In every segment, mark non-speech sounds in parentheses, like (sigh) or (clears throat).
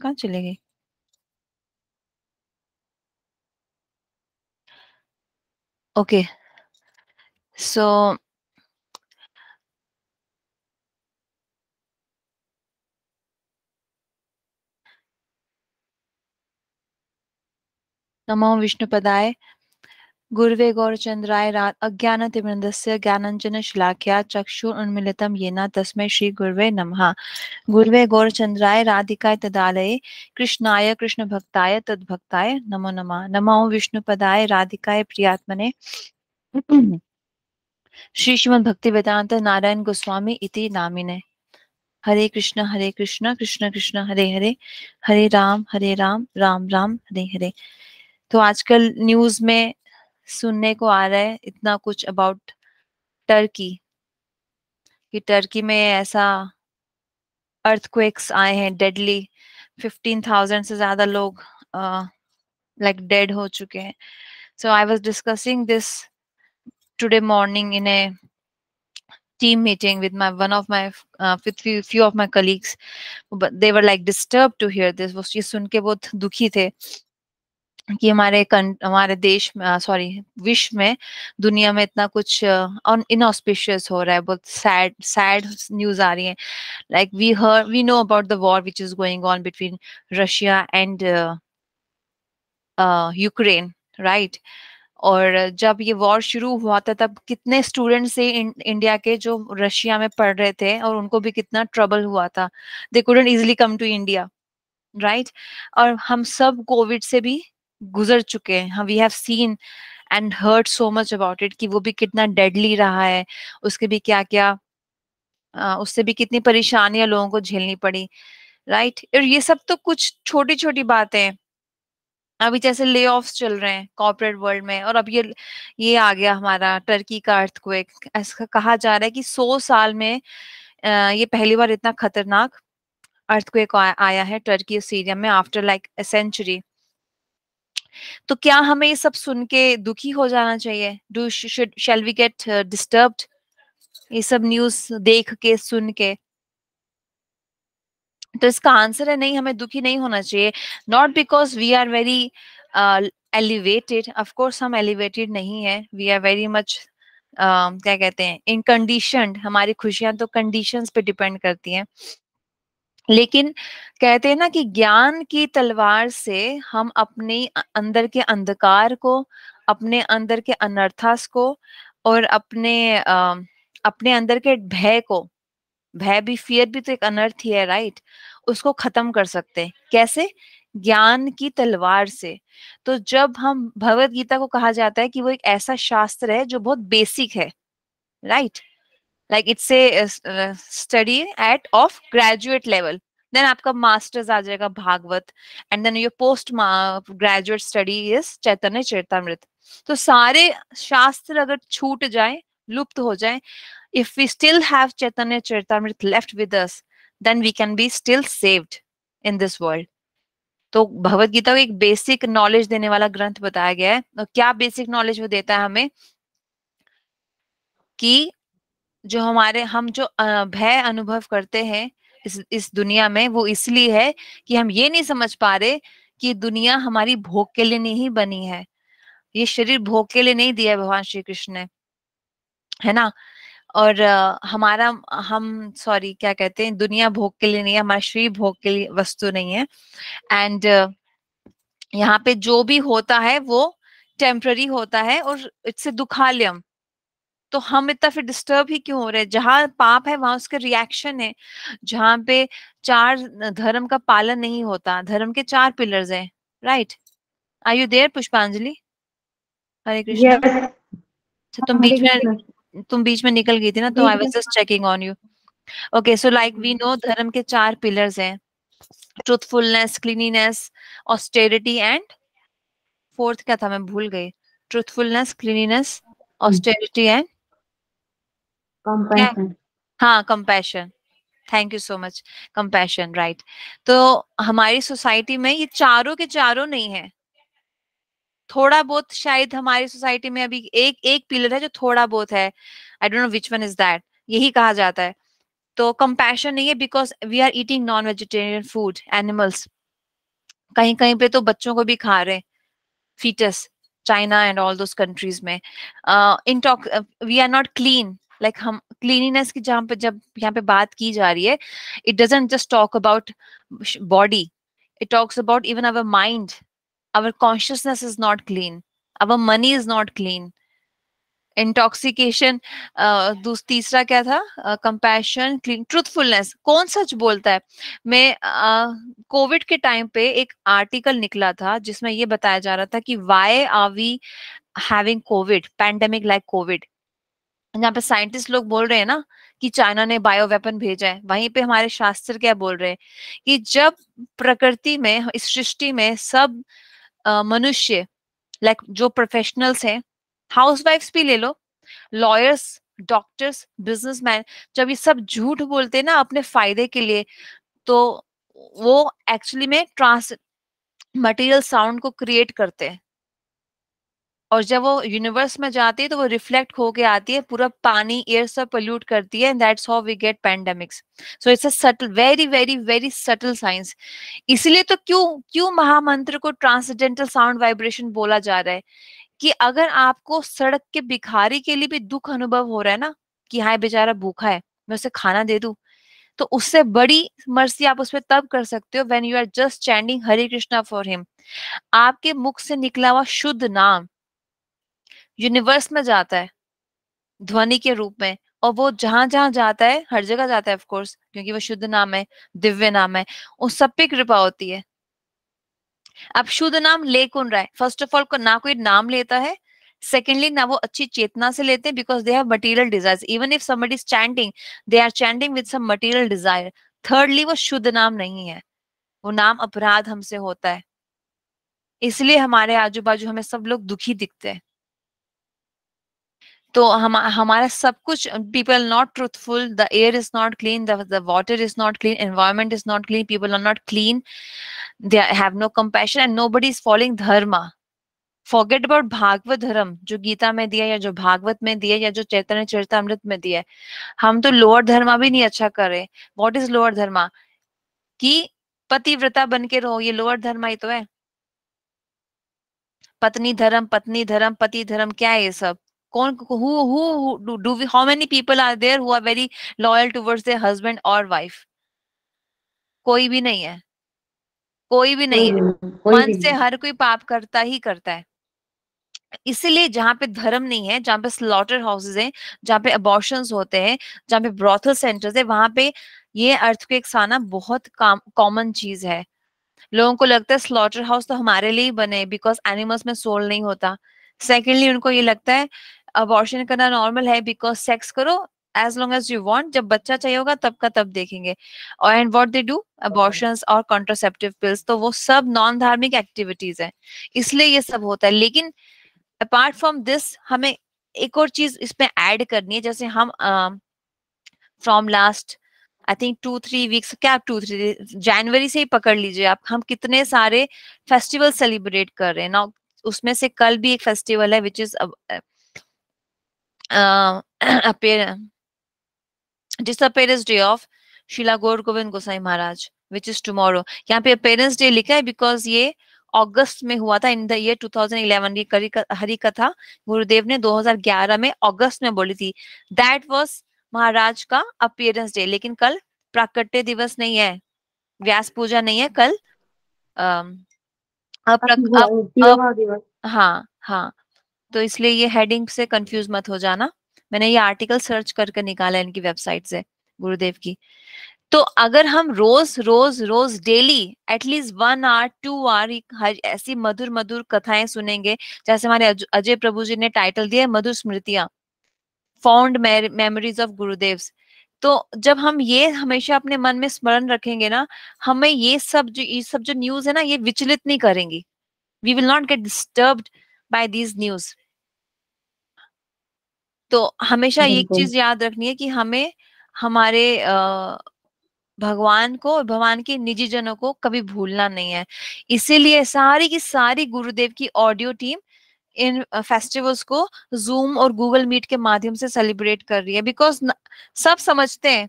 कहाँ चले गए ओके सो नमो विष्णुपदाय गुरवे ज्ञानंजन शिलाख्या चक्षु चक्षुरुन्मिलितं येन तस्मै गुरुवे नमः गुरवे गौरचन्द्राय राधिकाय तदालये कृष्णाय कृष्णभक्ताय तद्भक्ताय नमो नमः नमो पदाय राधिकाय प्रियात्मने श्री श्रीमद भक्ति वेदांत नारायण गोस्वामी इति नामिने हरे कृष्ण हरे कृष्ण कृष्ण कृष्ण हरे हरे हरे राम हरे राम राम राम हरे हरे तो आजकल न्यूज में सुनने को आ रहा है इतना कुछ अबाउट टर्की कि टर्की में ऐसा अर्थक्वेक्स आए हैं डेडली फिफ्टीन थाउजेंड से ज्यादा लोग लाइक uh, डेड like हो चुके हैं so I was discussing this today morning in a team meeting with my one of my uh, with few, few of my colleagues but they were like disturbed वो ये सुन के बहुत दुखी थे कि हमारे हमारे देश में सॉरी विश्व में दुनिया में इतना कुछ इनऑस्पिशियस हो रहा है बहुत सैड सैड न्यूज आ रही है like we here we know about the war which is going on between Russia and Ukraine right और जब ये वॉर शुरू हुआ था तब कितने स्टूडेंट्स थे इंडिया के जो रशिया में पढ़ रहे थे और उनको भी कितना ट्रबल हुआ था they couldn't easily come to India right और हम सब कोविड से भी गुजर चुके हैं we have seen and heard so much about it कि वो भी कितना डेडली रहा है उसके भी क्या क्या उससे भी कितनी परेशानियां लोगों को झेलनी पड़ी राइट और ये सब तो कुछ छोटी छोटी बातें हैं अभी जैसे ले चल रहे हैं कॉर्पोरेट वर्ल्ड में और अब ये ये आ गया हमारा टर्की का अर्थक्वेक ऐसा कहा जा रहा है कि सौ साल में ये पहली बार इतना खतरनाक अर्थक्वेक आया है टर्की और सीरिया में आफ्टर लाइक ए सेंचुरी तो क्या हमें ये सब सुन के दुखी हो जाना चाहिए do should shall we get disturb ये सब न्यूज देख के सुन के तो इसका आंसर है नहीं हमें दुखी नहीं होना चाहिए not because we are very elevated of course हम एलिवेटेड नहीं है वी आर वेरी मच क्या कहते हैं इन कंडीशन हमारी खुशियां तो कंडीशन पे डिपेंड करती हैं लेकिन कहते हैं ना कि ज्ञान की तलवार से हम अपने अंदर के अंधकार को अपने अंदर के अनर्थास को और अपने आ, अपने अंदर के भय को भय भी फियर भी तो एक अनर्थ ही है राइट उसको खत्म कर सकते हैं कैसे ज्ञान की तलवार से तो जब हम भगवत गीता को कहा जाता है कि वो एक ऐसा शास्त्र है जो बहुत बेसिक है right like it's a study at of graduate level then आपका मास्टर्स आ जाएगा Bhagavat and then your post graduate study is Chaitanya Charitamrita तो सारे शास्त्र अगर छूट जाए लुप्त हो जाए if we still have Chaitanya Charitamrita left with us then we can be still saved in this world तो भगवत गीता को एक बेसिक नॉलेज देने वाला ग्रंथ बताया गया है और क्या बेसिक नॉलेज वो देता है हमें कि जो हमारे हम जो भय अनुभव करते हैं इस इस दुनिया में वो इसलिए है कि हम ये नहीं समझ पा रहे कि दुनिया हमारी भोग के लिए नहीं बनी है ये शरीर भोग के लिए नहीं दिया भगवान श्री कृष्ण ने है ना और हमारा हम सॉरी क्या कहते हैं दुनिया भोग के लिए नहीं है हमारा शरीर भोग के लिए वस्तु नहीं है एंड यहाँ पे जो भी होता है वो टेम्पररी होता है और इट्स दुखालयम तो हम इतना फिर डिस्टर्ब ही क्यों हो रहे हैं जहां पाप है वहां उसका रिएक्शन है जहां पे चार धर्म का पालन नहीं होता धर्म के चार पिलर्स हैं राइट आर यू देयर पुष्पांजलि हरे कृष्ण तुम बीच में तुम बीच में निकल गई थी ना तो I was just checking on you okay so like we know धर्म के चार पिलर्स हैं truthfulness cleanliness austerity and fourth क्या था मैं भूल गई truthfulness cleanliness austerity and compassion हाँ compassion thank you so much compassion right तो हमारी सोसाइटी में ये चारों के चारों नहीं है थोड़ा बहुत शायद हमारी सोसाइटी में अभी एक एक पिलर है जो थोड़ा बहुत है I don't know which one is that यही कहा जाता है तो कंपैशन नहीं है because we are eating non vegetarian food animals कहीं कहीं पे तो बच्चों को भी खा रहे foetus China and all those countries में in talk we are not clean like like हम क्लीनिनेस की जहाँ पे जब यहाँ पे बात की जा रही है it doesn't just talk about body it talks about even our mind our consciousness is not clean our money is not clean intoxication तीसरा क्या था कंपैशन क्लीन ट्रूथफुलनेस कौन सच बोलता है मैं कोविड uh, के टाइम पे एक आर्टिकल निकला था जिसमें ये बताया जा रहा था कि why are we having Covid pandemic like Covid जहाँ पे साइंटिस्ट लोग बोल रहे हैं ना कि चाइना ने बायो वेपन भेजा है वहीं पे हमारे शास्त्र क्या बोल रहे हैं कि जब प्रकृति में इस सृष्टि में सब मनुष्य लाइक like जो प्रोफेशनल्स हैं हाउसवाइफ्स भी ले लो लॉयर्स डॉक्टर्स बिजनेसमैन जब ये सब झूठ बोलते हैं ना अपने फायदे के लिए तो वो एक्चुअली में ट्रांस मटेरियल साउंड को क्रिएट करते हैं और जब वो यूनिवर्स में जाती है तो वो रिफ्लेक्ट होके आती है पूरा पानी एयर सब पोल्यूट करती है and that's how we get pandemics so it's a subtle very very very subtle science इसलिए तो क्यों क्यों महामंत्र को ट्रांसडेंटल साउंड वाइब्रेशन बोला जा रहा है कि अगर आपको सड़क के भिखारी के लिए भी दुख अनुभव हो रहा है ना कि हाँ बेचारा भूखा है मैं उसे खाना दे दू तो उससे बड़ी मर्सी आप उसमें तब कर सकते हो when you are just chanting Hare Krishna for him आपके मुख से निकला हुआ शुद्ध नाम यूनिवर्स में जाता है ध्वनि के रूप में और वो जहां जहां जाता है हर जगह जाता है ऑफ कोर्स क्योंकि वो शुद्ध नाम है दिव्य नाम है उस सब पे कृपा होती है अब शुद्ध नाम ले कौन रहा है फर्स्ट ऑफ ऑल को ना कोई नाम लेता है सेकेंडली ना वो अच्छी चेतना से लेते हैं because they have material desire even if somebody is chanting they are chanting with some material desire thirdly वो शुद्ध नाम नहीं है वो नाम अपराध हमसे होता है इसलिए हमारे आजू बाजू हमें सब लोग दुखी दिखते हैं तो हम हमारा सब कुछ people not truthful the air is not clean the water is not clean environment is not clean people are not clean they have no compassion and nobody is following dharma forget about Bhagavata dharma जो गीता में दिया या जो भागवत में दिया या जो चैतन्य चरित अमृत में दिया हम तो लोअर धर्मा भी नहीं अच्छा कर रहे वॉट इज लोअर धर्मा की पतिव्रता बन के रहो ये लोअर धर्मा ही तो है पत्नी धर्म पत्नी धर्म पति धर्म क्या है ये सब कौन who who do, do we how many people are there who are very loyal towards their कोई भी नहीं है कोई भी नहीं है हम्म, मन से हर कोई पाप करता ही करता है इसीलिए जहां पे धर्म नहीं है जहां पे स्लॉटर हाउसेज हैं जहां पे अबॉर्शन होते हैं जहां पे ब्रॉथल सेंटर्स है वहां पे ये अर्थक्वेक्स आना बहुत कॉमन चीज है लोगों को लगता है स्लॉटर हाउस तो हमारे लिए ही बने बिकॉज एनिमल्स में सोल नहीं होता सेकेंडली उनको ये लगता है अबॉर्शन करना नॉर्मल है बिकॉज सेक्स करो as long as you want जब बच्चा चाहिए होगा तब का तब देखेंगे और and what they do abortion और कॉन्ट्रोसेप्टिव पिल्स तो वो सब नॉन धार्मिक एक्टिविटीज है इसलिए ये सब होता है लेकिन अपार्ट फ्रॉम दिस हमें एक और चीज इसमें ऐड करनी है जैसे हम from last I think two three weeks क्या आप टू थ्री जनवरी से ही पकड़ लीजिए आप हम कितने सारे फेस्टिवल सेलिब्रेट कर रहे हैं ना उसमें से कल भी एक फेस्टिवल है which is disappearance day of day of Srila Gour Govind Gosai Maharaj which is tomorrow यहाँ पे अपेरेंस डे लिखा है बिकॉज ये अगस्त में हुआ था इन द ईयर 2011 ये हरी कथा गुरुदेव ने 2011 में अगस्त में बोली थी दैट वाज महाराज का अपियरेंस डे लेकिन कल प्राकट्य दिवस नहीं है व्यास पूजा नहीं है कल um, अप्रक, अप, अप, हाँ हाँ तो इसलिए ये हेडिंग से कंफ्यूज मत हो जाना मैंने ये आर्टिकल सर्च करके निकाला इनकी वेबसाइट से गुरुदेव की तो अगर हम रोज रोज रोज daily at least one hour two hour ऐसी मधुर मधुर कथाएं सुनेंगे जैसे हमारे अजय प्रभु जी ने टाइटल दिया है मधुर स्मृतियां फाउंड मेमोरीज ऑफ गुरुदेव तो जब हम ये हमेशा अपने मन में स्मरण रखेंगे ना हमें ये सब जो ये सब जो न्यूज है ना ये विचलित नहीं करेंगी we will not get disturb by these news तो हमेशा एक चीज याद रखनी है कि हमें हमारे भगवान को भगवान के निजी जनों को कभी भूलना नहीं है इसीलिए सारी की सारी गुरुदेव की ऑडियो टीम इन फेस्टिवल्स को जूम और गूगल मीट के माध्यम से सेलिब्रेट कर रही है बिकॉज सब समझते हैं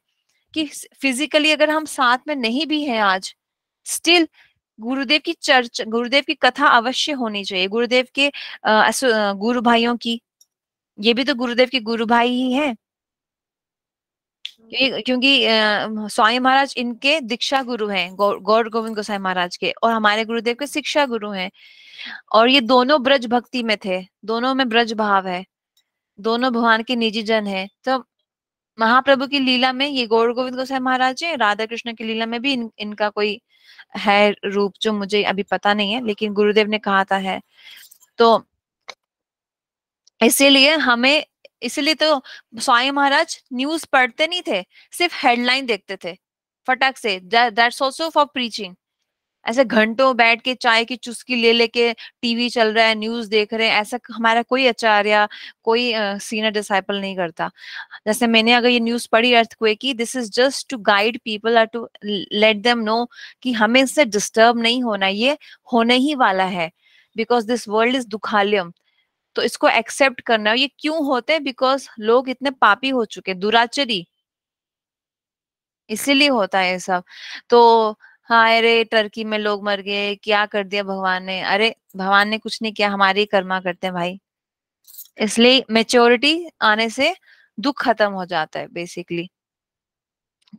कि फिजिकली अगर हम साथ में नहीं भी हैं आज स्टिल गुरुदेव की चर्च गुरुदेव की कथा अवश्य होनी चाहिए गुरुदेव के गुरु भाइयों की ये भी तो गुरुदेव के गुरु भाई ही है क्योंकि स्वामी महाराज इनके दीक्षा गुरु हैं गौर गोविंद गोसाई महाराज के और हमारे गुरुदेव के शिक्षा गुरु हैं और ये दोनों ब्रज भक्ति में थे दोनों में ब्रज भाव है दोनों भगवान के निजी जन है तो महाप्रभु की लीला में ये गौर गोविंद गोसाई महाराज है राधा कृष्ण की लीला में भी इन, इनका कोई है रूप जो मुझे अभी पता नहीं है लेकिन गुरुदेव ने कहा था है तो इसीलिए हमें इसीलिए तो स्वामी महाराज न्यूज पढ़ते नहीं थे सिर्फ हेडलाइन देखते थे फटाक से दैट्स ऑल्सो फॉर प्रीचिंग ऐसे घंटों बैठ के चाय की चुस्की ले लेके टीवी चल रहा है न्यूज देख रहे हैं ऐसा हमारा कोई आचार्य कोई सीनियर डिसाइपल नहीं करता जैसे मैंने अगर ये न्यूज पढ़ी अर्थक्वे की this is just to guide people or to let them know कि हमें इससे डिस्टर्ब नहीं होना ये होने ही वाला है because this world is dukhalayam तो इसको एक्सेप्ट करना है ये क्यों होते हैं बिकॉज लोग इतने पापी हो चुके दुराचरी इसीलिए होता है ये सब तो हाँ अरे टर्की में लोग मर गए क्या कर दिया भगवान ने अरे भगवान ने कुछ नहीं किया हमारे कर्मा करते हैं भाई इसलिए मेच्योरिटी आने से दुख खत्म हो जाता है बेसिकली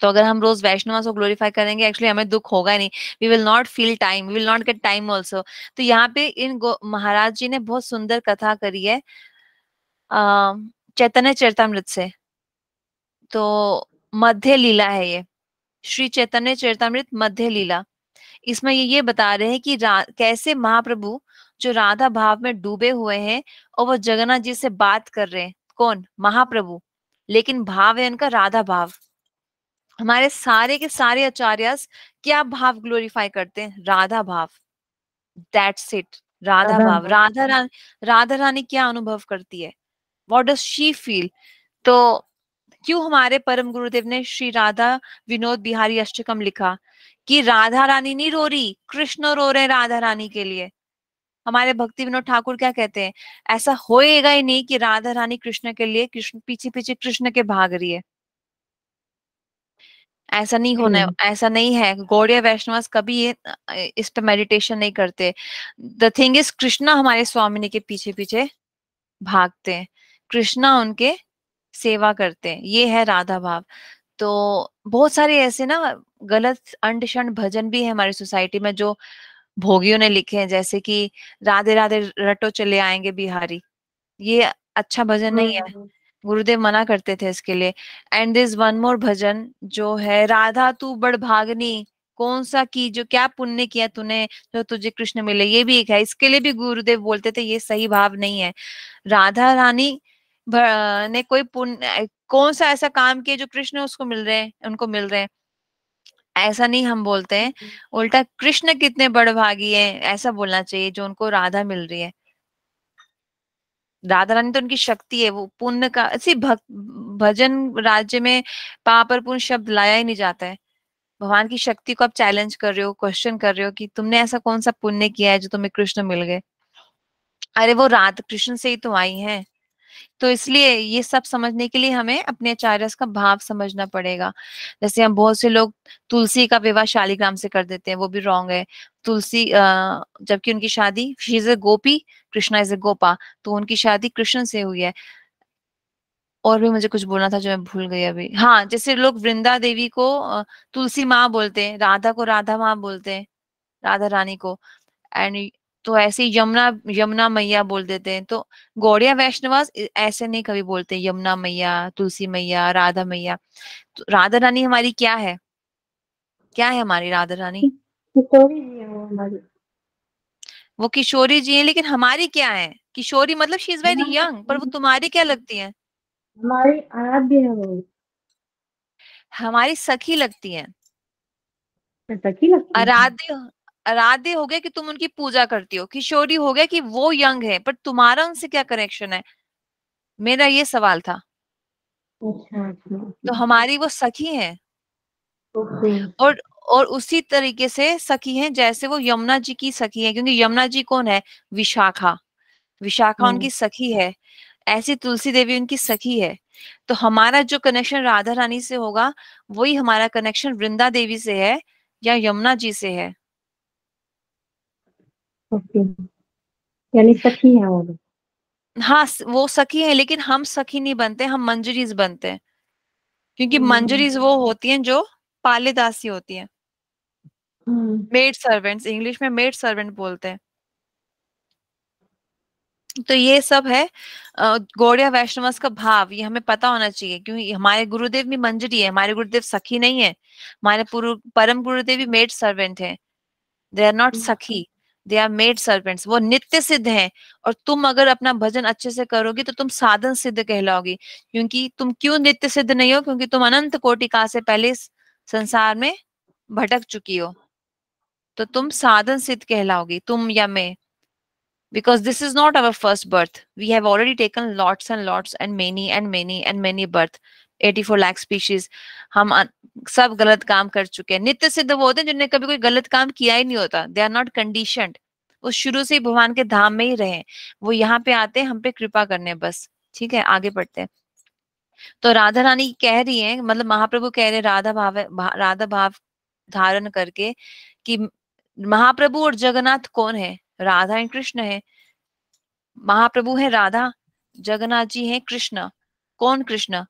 तो अगर हम रोज वैष्णवास को ग्लोरीफाई करेंगे एक्चुअली हमें दुख होगा नहीं we will not feel time we will not get time also तो यहाँ पे इन महाराज जी ने बहुत सुंदर कथा करी है चैतन्य चरतामृत से तो मध्य लीला है ये श्री चैतन्य चरतामृत मध्य लीला इसमें ये ये बता रहे हैं कि कैसे महाप्रभु जो राधा भाव में डूबे हुए हैं और वो जगन्नाथ जी से बात कर रहे हैं कौन महाप्रभु लेकिन भाव है उनका राधा भाव हमारे सारे के सारे आचार्य क्या भाव ग्लोरीफाई करते हैं राधा भाव दैट्स इट राधा भाव राधा रानी राधा रानी क्या अनुभव करती है वॉट डज शी फील तो क्यों हमारे परम गुरुदेव ने श्री राधा विनोद बिहारी अष्टकम लिखा कि राधा रानी नहीं रो रही कृष्ण रो रहे राधा रानी के लिए हमारे भक्ति विनोद ठाकुर क्या कहते हैं ऐसा होएगा ही नहीं कि राधा रानी कृष्ण के लिए कृष्ण पीछे पीछे कृष्ण के भाग रही है ऐसा नहीं होना है हम्म। ऐसा नहीं है गौड़िया वैष्णव कभी इस पर मेडिटेशन नहीं करते द थिंग इज कृष्णा हमारे स्वामी के पीछे पीछे भागते हैं कृष्णा उनके सेवा करते हैं ये है राधा भाव तो बहुत सारे ऐसे ना गलत अंडशंड भजन भी है हमारी सोसाइटी में जो भोगियों ने लिखे हैं जैसे कि राधे राधे रटो चले आएंगे बिहारी ये अच्छा भजन नहीं है हम्म। गुरुदेव मना करते थे इसके लिए and this one more bhajan जो है राधा तू बड़ भागनी कौन सा की जो क्या पुण्य किया तूने जो तुझे कृष्ण मिले ये भी एक है इसके लिए भी गुरुदेव बोलते थे ये सही भाव नहीं है राधा रानी ने कोई पुण्य कौन सा ऐसा काम किया जो कृष्ण उसको मिल रहे हैं उनको मिल रहे हैं ऐसा नहीं हम बोलते हैं हम्म। उल्टा कृष्ण कितने बड़भागी हैं ऐसा बोलना चाहिए जो उनको राधा मिल रही है राधा रानी तो उनकी शक्ति है वो पुण्य का ऐसी भजन राज्य में पाप और पुण्य शब्द लाया ही नहीं जाता है भगवान की शक्ति को आप चैलेंज कर रहे हो क्वेश्चन कर रहे हो कि तुमने ऐसा कौन सा पुण्य किया है जो तुम्हें कृष्ण मिल गए अरे वो राधा कृष्ण से ही तो आई है तो इसलिए ये सब समझने के लिए हमें अपने आचार्य का भाव समझना पड़ेगा जैसे हम बहुत से लोग तुलसी का विवाह शालिग्राम से कर देते हैं वो भी रॉन्ग है तुलसी जबकि उनकी शादी is a gopi Krishna is a gopa तो उनकी शादी कृष्ण से हुई है और भी मुझे कुछ बोलना था जो मैं भूल गई अभी हाँ जैसे लोग वृंदा देवी को तुलसी माँ बोलते हैं राधा को राधा माँ बोलते हैं राधा रानी को एंड तो ऐसे यमुना यमुना मैया बोल देते हैं तो गौड़िया वैष्णवास ऐसे नहीं कभी बोलते यमुना मैया तुलसी मैया राधा मैया तो राधा रानी हमारी क्या है क्या है हमारी राधा रानी वो किशोरी जी है लेकिन हमारी क्या है किशोरी मतलब शी इज वेरी यंग पर वो तुम्हारी क्या लगती है हमारी आराध्य है वो हमारी सखी लगती है सखी लगती आराध्य राधे हो गया कि तुम उनकी पूजा करती हो किशोरी हो गया कि वो यंग है पर तुम्हारा उनसे क्या कनेक्शन है मेरा ये सवाल था अच्छा, अच्छा। तो हमारी वो सखी है और और उसी तरीके से सखी है जैसे वो यमुना जी की सखी है क्योंकि यमुना जी कौन है विशाखा विशाखा उनकी हम्म। सखी है ऐसी तुलसी देवी उनकी सखी है तो हमारा जो कनेक्शन राधा रानी से होगा वही हमारा कनेक्शन वृंदा देवी से है या यमुना जी से है यानी सखी है वो हाँ वो सखी है लेकिन हम सखी नहीं बनते हम मंजरीज बनते हैं क्योंकि हम्म। मंजरीज वो होती हैं जो पाले दासी होती हैं हम्म। मेड सर्वेंट्स इंग्लिश में मेड सर्वेंट बोलते हैं तो ये सब है गौड़िया वैष्णवस का भाव ये हमें पता होना चाहिए क्योंकि हमारे गुरुदेव भी मंजरी है हमारे गुरुदेव सखी नहीं है हमारे परम गुरुदेव भी मेड सर्वेंट है दे आर नॉट सखी दे आर मेड सर्वेंट्स वो नित्य सिद्ध हैं और तुम अगर अपना भजन अच्छे से करोगी तो तुम साधन सिद्ध कहलाओगी क्योंकि तुम क्यों नित्य सिद्ध नहीं हो क्योंकि तुम अनंत कोटि से पहले संसार में भटक चुकी हो तो तुम साधन सिद्ध कहलाओगी तुम या मैं because this is not our first birth we have already taken lots and lots and many and many and many birth eighty four lakh species हम सब गलत काम कर चुके हैं नित्य सिद्ध वो होते हैं जिनने कभी कोई गलत काम किया ही नहीं होता दे आर नॉट कंडीशन वो शुरू से ही भगवान के धाम में ही रहे वो यहाँ पे आते हैं हम पे कृपा करने बस ठीक है आगे बढ़ते हैं तो राधा रानी कह रही है मतलब महाप्रभु कह रहे राधा भाव राधा भाव धारण करके कि महाप्रभु और जगन्नाथ कौन है राधा एंड कृष्ण है महाप्रभु है राधा जगन्नाथ जी है कृष्ण कौन कृष्ण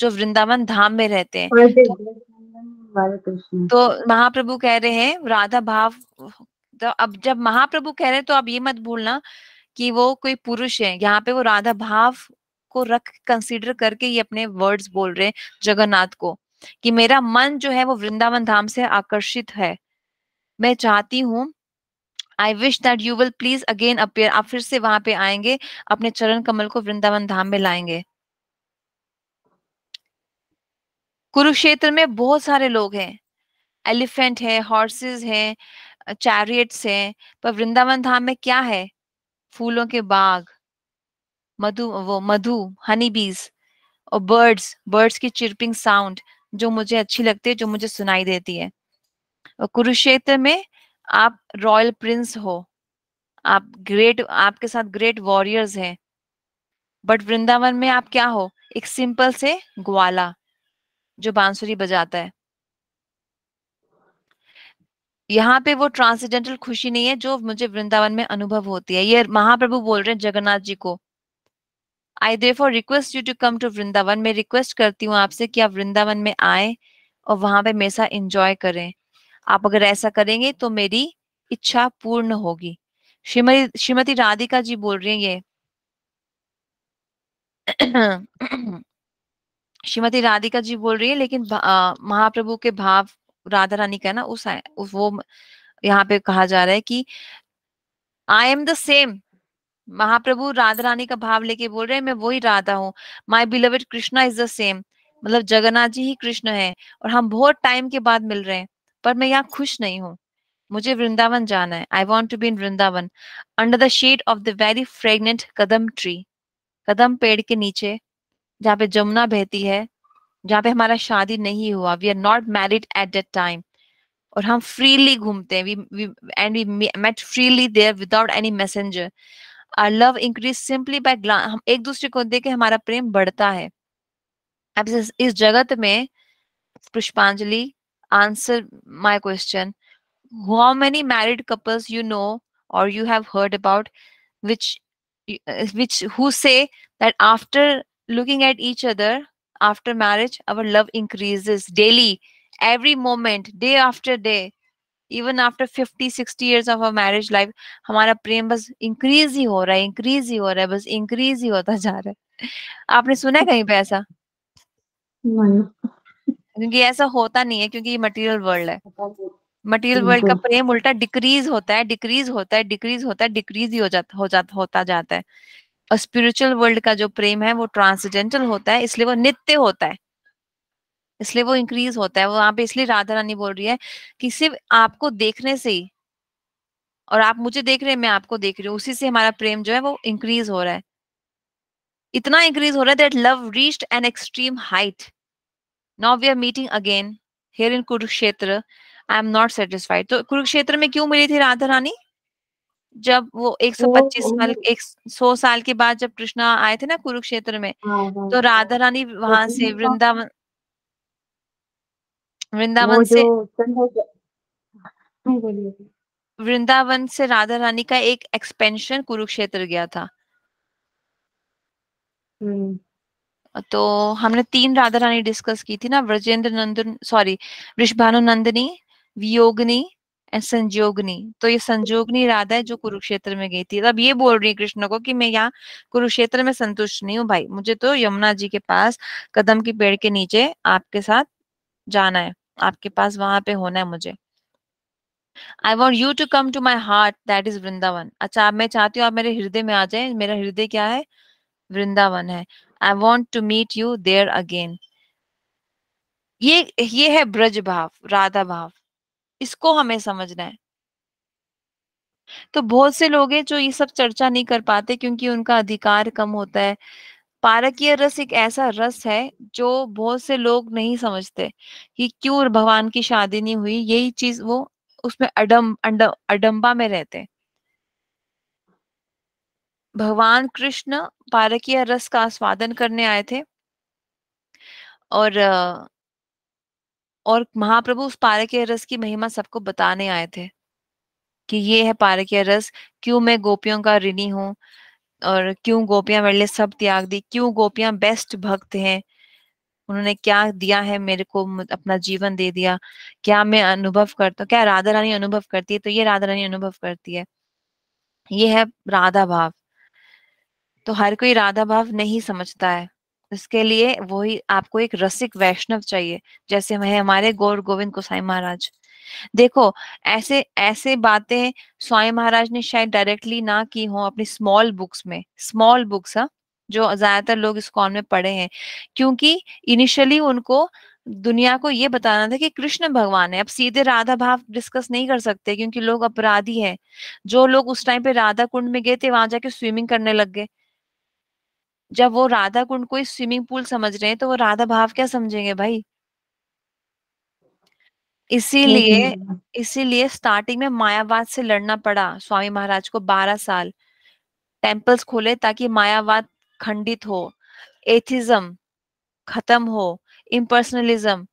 जो वृंदावन धाम में रहते हैं तो, तो, महाप्रभु कह रहे हैं राधा भाव तो अब जब महाप्रभु कह रहे हैं तो अब ये मत भूलना कि वो कोई पुरुष है यहाँ पे वो राधा भाव को रख कंसीडर करके ये अपने वर्ड्स बोल रहे हैं जगन्नाथ को कि मेरा मन जो है वो वृंदावन धाम से आकर्षित है मैं चाहती हूँ I wish that you will please again appear आप फिर से वहां पे आएंगे अपने चरण कमल को वृंदावन धाम में लाएंगे कुरुक्षेत्र में बहुत सारे लोग हैं एलिफेंट है हॉर्सेस है चैरियट्स है पर वृंदावन धाम में क्या है फूलों के बाग मधु वो मधु हनी बीज और बर्ड्स बर्ड्स की चिरपिंग साउंड जो मुझे अच्छी लगती है जो मुझे सुनाई देती है और कुरुक्षेत्र में आप रॉयल प्रिंस हो आप ग्रेट आपके साथ ग्रेट वॉरियर्स हैं बट वृंदावन में आप क्या हो एक सिंपल से ग्वाला जो बांसुरी बजाता है यहाँ पे वो ट्रांसडेंटल खुशी नहीं है जो मुझे वृंदावन में अनुभव होती है ये महाप्रभु बोल रहे हैं जगन्नाथ जी को I therefore request you to come to Vrindavan मैं रिक्वेस्ट करती हूँ आपसे कि आप वृंदावन में आए और वहां पे साथ इंजॉय करें आप अगर ऐसा करेंगे तो मेरी इच्छा पूर्ण होगी श्रीमती श्रीमती राधिका जी बोल रही है ये श्रीमती राधिका जी बोल रही है लेकिन महाप्रभु के भाव राधा रानी का है ना उस, उस वो यहाँ पे कहा जा रहा है कि I am the same Mahaprabhu Radha Rani का भाव लेके बोल रहे हैं मैं वही राधा हूँ my beloved Krishna is the same मतलब जगन्नाथ जी ही कृष्ण है और हम बहुत टाइम के बाद मिल रहे हैं पर मैं यहाँ खुश नहीं हूँ मुझे वृंदावन जाना है I want to be in Vrindavan under the shade of the very fragrant kadam tree कदम पेड़ के नीचे जहाँ पे जमुना बहती है जहाँ पे हमारा शादी नहीं हुआ we are not married at that time और हम फ्रीली घूमते हैं we we and we met freely there without any messenger our love increase simply by हम एक दूसरे को देख के हमारा प्रेम बढ़ता है अब इस, जगत में Pushpanjali answer my question how many married couples you know और you have heard about which which who say that after looking at each other after marriage, our love increases daily, every moment, day after day. even after 50 60 years of our marriage life hamara prem bas increase hi ho raha hai increase hi ho raha hai bas increase hi hota ja raha hai aapne suna hai है pe aisa ऐसा क्योंकि ऐसा होता नहीं है क्योंकि ये material world है मटेरियल वर्ल्ड का प्रेम उल्टा डिक्रीज होता है डिक्रीज होता है डिक्रीज होता है डिक्रीज ही हो जाता हो जाता होता जाता है और स्पिरिचुअल वर्ल्ड का जो प्रेम है वो ट्रांसजेंडल होता है इसलिए वो नित्य होता है इसलिए वो इंक्रीज होता है वो वहां पे इसलिए राधा रानी बोल रही है कि सिर्फ आपको देखने से ही और आप मुझे देख रहे हैं मैं आपको देख रही हूँ उसी से हमारा प्रेम जो है वो इंक्रीज हो रहा है इतना इंक्रीज हो रहा है that love reached an extreme height now we are meeting again here in Kurukshetra I am not satisfied तो कुरुक्षेत्र में क्यों मिली थी राधा रानी जब वो 125 साल एक सौ साल के बाद जब कृष्णा आए थे ना कुरुक्षेत्र में हाँ, हाँ, तो हाँ। राधा रानी वहां तो से वृंदावन वृंदावन से वृंदावन से राधा रानी का एक एक्सपेंशन कुरुक्षेत्र गया था हम्म। तो हमने तीन राधा रानी डिस्कस की थी ना ब्रजेंद्र नंदन सॉरी वृषभानु नंदिनी वियोगनी एंड संजोगनी तो ये संजोगनी राधा है जो कुरुक्षेत्र में गई थी अब ये बोल रही है कृष्ण को कि मैं यहाँ कुरुक्षेत्र में संतुष्ट नहीं हूँ भाई मुझे तो यमुना जी के पास कदम के पेड़ के नीचे आपके साथ जाना है आपके पास वहां पे होना है मुझे I want you to come to my heart that is Vrindavan अच्छा आप मैं चाहती हूँ आप मेरे हृदय में आ जाए मेरा हृदय क्या है वृंदावन है I want to meet you there again ये ये है ब्रज भाव राधा भाव इसको हमें समझना है तो बहुत से लोग हैं जो ये सब चर्चा नहीं कर पाते क्योंकि उनका अधिकार कम होता है पारकीय रस एक ऐसा रस है जो बहुत से लोग नहीं समझते कि क्यों भगवान की शादी नहीं हुई यही चीज वो उसमें अडम अडम अडम्बा में रहते भगवान कृष्ण पारकीय रस का आस्वादन करने आए थे और और महाप्रभु उस पारे के रस की महिमा सबको बताने आए थे कि ये है पारे के रस क्यों मैं गोपियों का ऋणी हूँ और क्यों गोपियां मेरे लिए सब त्याग दी क्यों गोपियां बेस्ट भक्त हैं उन्होंने क्या दिया है मेरे को अपना जीवन दे दिया क्या मैं अनुभव करता हूँ क्या राधा रानी अनुभव करती है तो ये राधा रानी अनुभव करती है ये है राधा भाव तो हर कोई राधा भाव नहीं समझता है इसके लिए वही आपको एक रसिक वैष्णव चाहिए जैसे है हमारे गौर गोविंद गोसाई महाराज देखो ऐसे ऐसे बातें स्वामी महाराज ने शायद डायरेक्टली ना की हो अपनी स्मॉल बुक्स में स्मॉल बुक्स हा? जो ज्यादातर लोग इस कौन में पढ़े हैं क्योंकि इनिशियली उनको दुनिया को ये बताना था कि कृष्ण भगवान है अब सीधे राधा भाव डिस्कस नहीं कर सकते क्योंकि लोग अपराधी हैं जो लोग उस टाइम पे राधा कुंड में गए थे वहां जाके स्विमिंग करने लग गए जब वो राधा कुंड को स्विमिंग पूल समझ रहे हैं तो वो राधा भाव क्या समझेंगे भाई इसीलिए हम्म। इसीलिए स्टार्टिंग में मायावाद से लड़ना पड़ा स्वामी महाराज को बारह साल टेम्पल्स खोले ताकि मायावाद खंडित हो एथिज्म खत्म हो इम्पर्सनलिज्म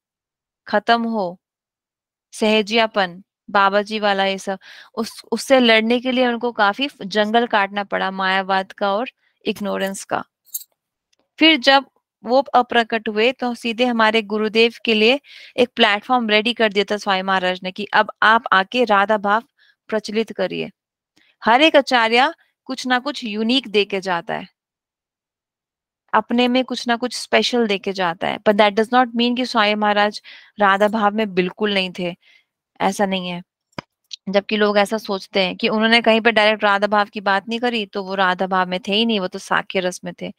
खत्म हो सहजियापन बाबा जी वाला ये सब उस उससे लड़ने के लिए उनको काफी जंगल काटना पड़ा मायावाद का और इग्नोरेंस का फिर जब वो अप्रकट हुए तो सीधे हमारे गुरुदेव के लिए एक प्लेटफॉर्म रेडी कर दिया था स्वामी महाराज ने कि अब आप आके राधा भाव प्रचलित करिए हर एक आचार्य कुछ ना कुछ यूनिक दे के जाता है अपने में कुछ ना कुछ स्पेशल दे के जाता है पर दैट डज नॉट मीन कि स्वामी महाराज राधा भाव में बिल्कुल नहीं थे ऐसा नहीं है जबकि लोग ऐसा सोचते हैं कि उन्होंने कहीं पर डायरेक्ट राधा भाव की बात नहीं करी तो वो राधा भाव में थे ही नहीं वो तो साक्य रस में थे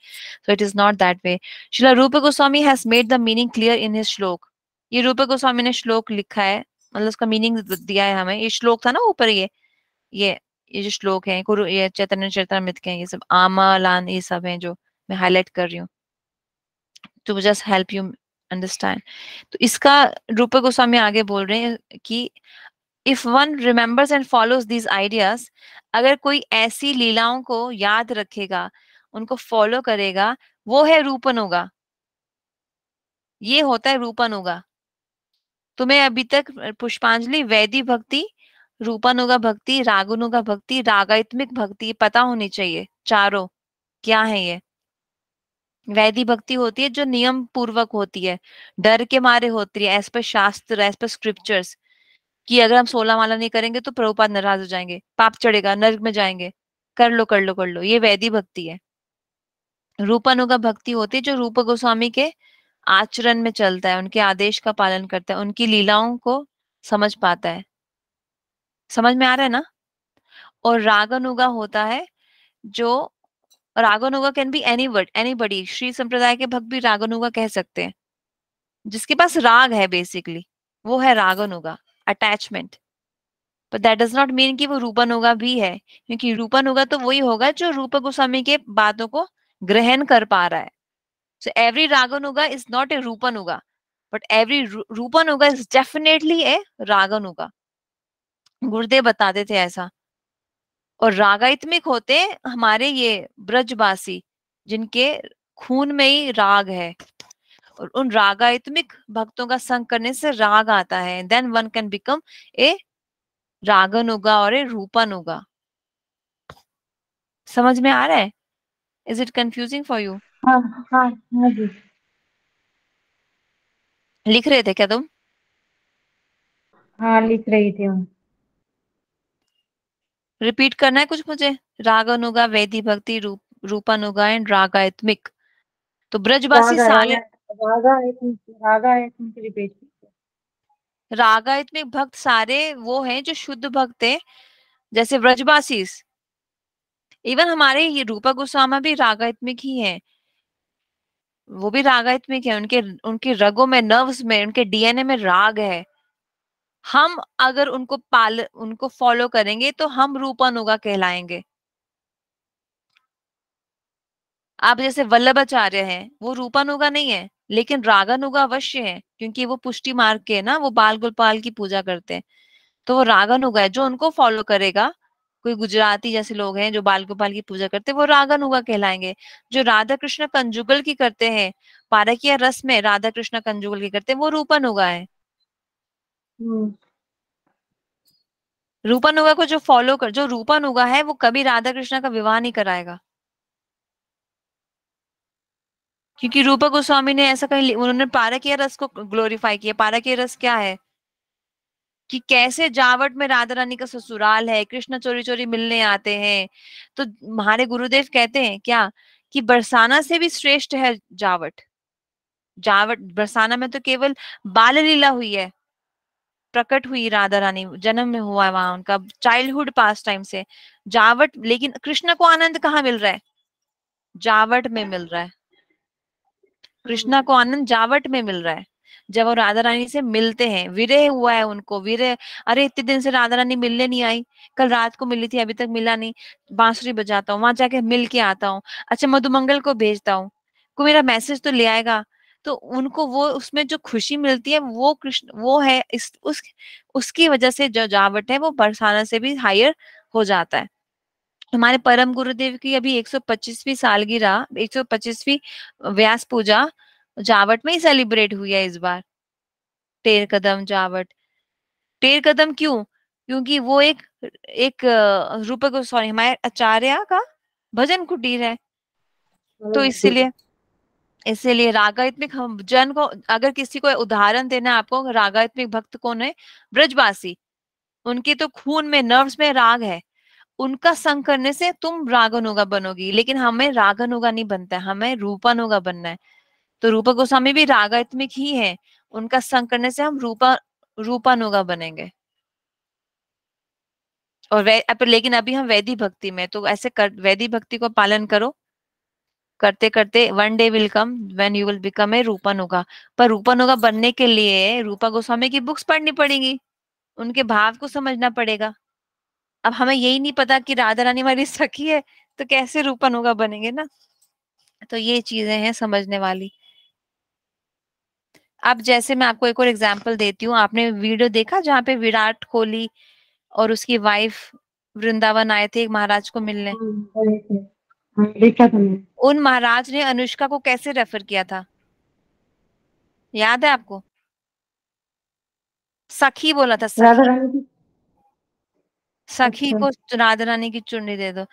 so it is not that way Srila Rupa Goswami has made the meaning clear in his shloka ये रूप गोस्वामी ने श्लोक लिखा है मतलब उसका मीनिंग दिया है हमें ये श्लोक था ना ऊपर ये ये ये जो श्लोक है ये चैतन्य मित के ये सब आमा लान ये सब है जो मैं हाईलाइट कर रही हूँ to just help you understand तो इसका रूप गोस्वामी आगे बोल रहे हैं कि if one remembers and follows these ideas अगर कोई ऐसी लीलाओं को याद रखेगा उनको फॉलो करेगा वो है रूपन होगा ये होता है रूपन होगा तुम्हें अभी तक पुष्पांजलि वैदी भक्ति रूपानुगा भक्ति रागुनुगा भक्ति रागात्मिक भक्ति पता होनी चाहिए चारों क्या है ये वैदी भक्ति होती है जो नियम पूर्वक होती है डर के मारे होती है एस पर शास्त्र एस पर स्क्रिप्चर्स कि अगर हम सोलह माला नहीं करेंगे तो प्रभुपाद नाराज हो जाएंगे पाप चढ़ेगा नर्क में जाएंगे कर लो कर लो कर लो ये वैदी भक्ति है रूपानुगा भक्ति होती है जो रूप गोस्वामी के आचरण में चलता है उनके आदेश का पालन करता है उनकी लीलाओं को समझ पाता है समझ में आ रहा है ना और रागानुगा होता है जो raganuga can be any word anybody Shri Sampradaya के भक्त भी रागानुगा कह सकते हैं जिसके पास राग है बेसिकली वो है रागानुगा अटैचमेंट पर दैट डज नॉट मीन कि वो रूपन होगा भी है क्योंकि रूपन होगा तो वही होगा जो रूप गोस्वामी के बातों को ग्रहण कर पा रहा है सो एवरी रागन होगा इज नॉट ए रूपन होगा बट एवरी रूपन होगा इज डेफिनेटली ए रागन होगा गुरुदेव बताते थे ऐसा और रागात्मिक होते हमारे ये ब्रजवासी जिनके खून में ही राग है और उन रागात्मिक भक्तों का संग करने से राग आता है then one can become a रागन होगा और ए रूपन होगा समझ में आ रहा है is it confusing for you लिख रहे थे क्या तुम हाँ लिख रही थी रिपीट करना है कुछ मुझे राग अनुगा वैधि भक्ति रूप रूपानुगा एंड रागायत्मिक तो ब्रजवासी सारे रागा एक इतने भक्त सारे वो हैं जो शुद्ध भक्त हैं जैसे व्रजवासी इवन हमारे ये रूपा गोस्वामी भी रागात्मिक ही हैं वो भी रागात्मिक है उनके उनके रगों में नर्व्स में उनके डीएनए में राग है हम अगर उनको पाल उनको फॉलो करेंगे तो हम रूपानुगा कहलाएंगे आप जैसे वल्लभाचार्य हैं वो रूपानुगा नहीं है लेकिन रागानुगा अवश्य है क्योंकि वो पुष्टि मार्ग के ना वो बाल गोपाल की पूजा करते हैं तो वो रागानुगा है जो उनको फॉलो करेगा कोई गुजराती जैसे लोग हैं जो बाल गोपाल की पूजा करते हैं वो रागानुगा कहलाएंगे जो राधा कृष्ण कंजुगल की करते हैं पारकिया रस में राधा कृष्ण कंजुगल की करते हैं वो रूपानुगा है हम्म। रूपानुगा को जो फॉलो कर जो रूपानुगा है वो कभी राधा कृष्ण का विवाह नहीं कराएगा क्योंकि रूपा गोस्वामी ने ऐसा कहीं उन्होंने के रस को ग्लोरीफाई किया के रस क्या है कि कैसे जावट में राधा रानी का ससुराल है कृष्ण चोरी चोरी मिलने आते हैं तो हमारे गुरुदेव कहते हैं क्या कि बरसाना से भी श्रेष्ठ है जावट जावट बरसाना में तो केवल बाल लीला हुई है प्रकट हुई राधा रानी जन्म में हुआ वहां उनका चाइल्डहुड पास टाइम से जावट लेकिन कृष्ण को आनंद कहाँ मिल रहा है जावट में मिल रहा है कृष्णा को आनंद जावट में मिल रहा है जब वो राधा रानी से मिलते हैं विरह हुआ है उनको विरह अरे इतने दिन से राधा रानी मिलने नहीं आई कल रात को मिली थी अभी तक मिला नहीं बांसुरी बजाता हूँ वहां जाके मिल के आता हूँ अच्छा मधुमंगल को भेजता हूँ को मेरा मैसेज तो ले आएगा तो उनको वो उसमें जो खुशी मिलती है वो कृष्ण वो है इस उस उसकी वजह से जो जावट है वो बरसाना से भी हायर हो जाता है हमारे परम गुरुदेव की अभी 125वीं सालगिरह 125वीं व्यास पूजा जावट में ही सेलिब्रेट हुई है इस बार टेर कदम जावट टेर कदम क्यों क्योंकि वो एक एक रूप सॉरी हमारे आचार्य का भजन कुटीर है तो हम्म, इसीलिए इसीलिए रागात्मिक जन को अगर किसी को उदाहरण देना आपको रागात्मिक भक्त कौन है ब्रजवासी उनके तो खून में नर्व्स में राग है उनका संग करने से तुम रागनुगा बनोगी लेकिन हमें रागनुगा नहीं बनता है हमें रूपानुगा बनना है तो रूपा गोस्वामी भी रागात्मिक ही है उनका संग करने से हम रूपा रूपानुगा बनेंगे और वे, लेकिन अभी हम वैदि भक्ति में तो ऐसे कर वैदि भक्ति को पालन करो करते करते one day will come when you will become a Rupanuga पर रूपानुगा बनने के लिए रूपा गोस्वामी की बुक्स पढ़नी पड़ेगी उनके भाव को समझना पड़ेगा अब हमें यही नहीं पता कि राधा रानी हमारी सखी है तो कैसे रूपन होगा बनेंगे ना तो ये चीजें हैं समझने वाली अब जैसे मैं आपको एक और एग्जाम्पल देती हूँ आपने वीडियो देखा जहाँ पे विराट कोहली और उसकी वाइफ वृंदावन आए थे एक महाराज को मिलने हाँ, तो। हाँ, उन महाराज ने अनुष्का को कैसे रेफर किया था याद है आपको सखी बोला था सखी सखी अच्छा। को राधा रानी की चुनरी दे दो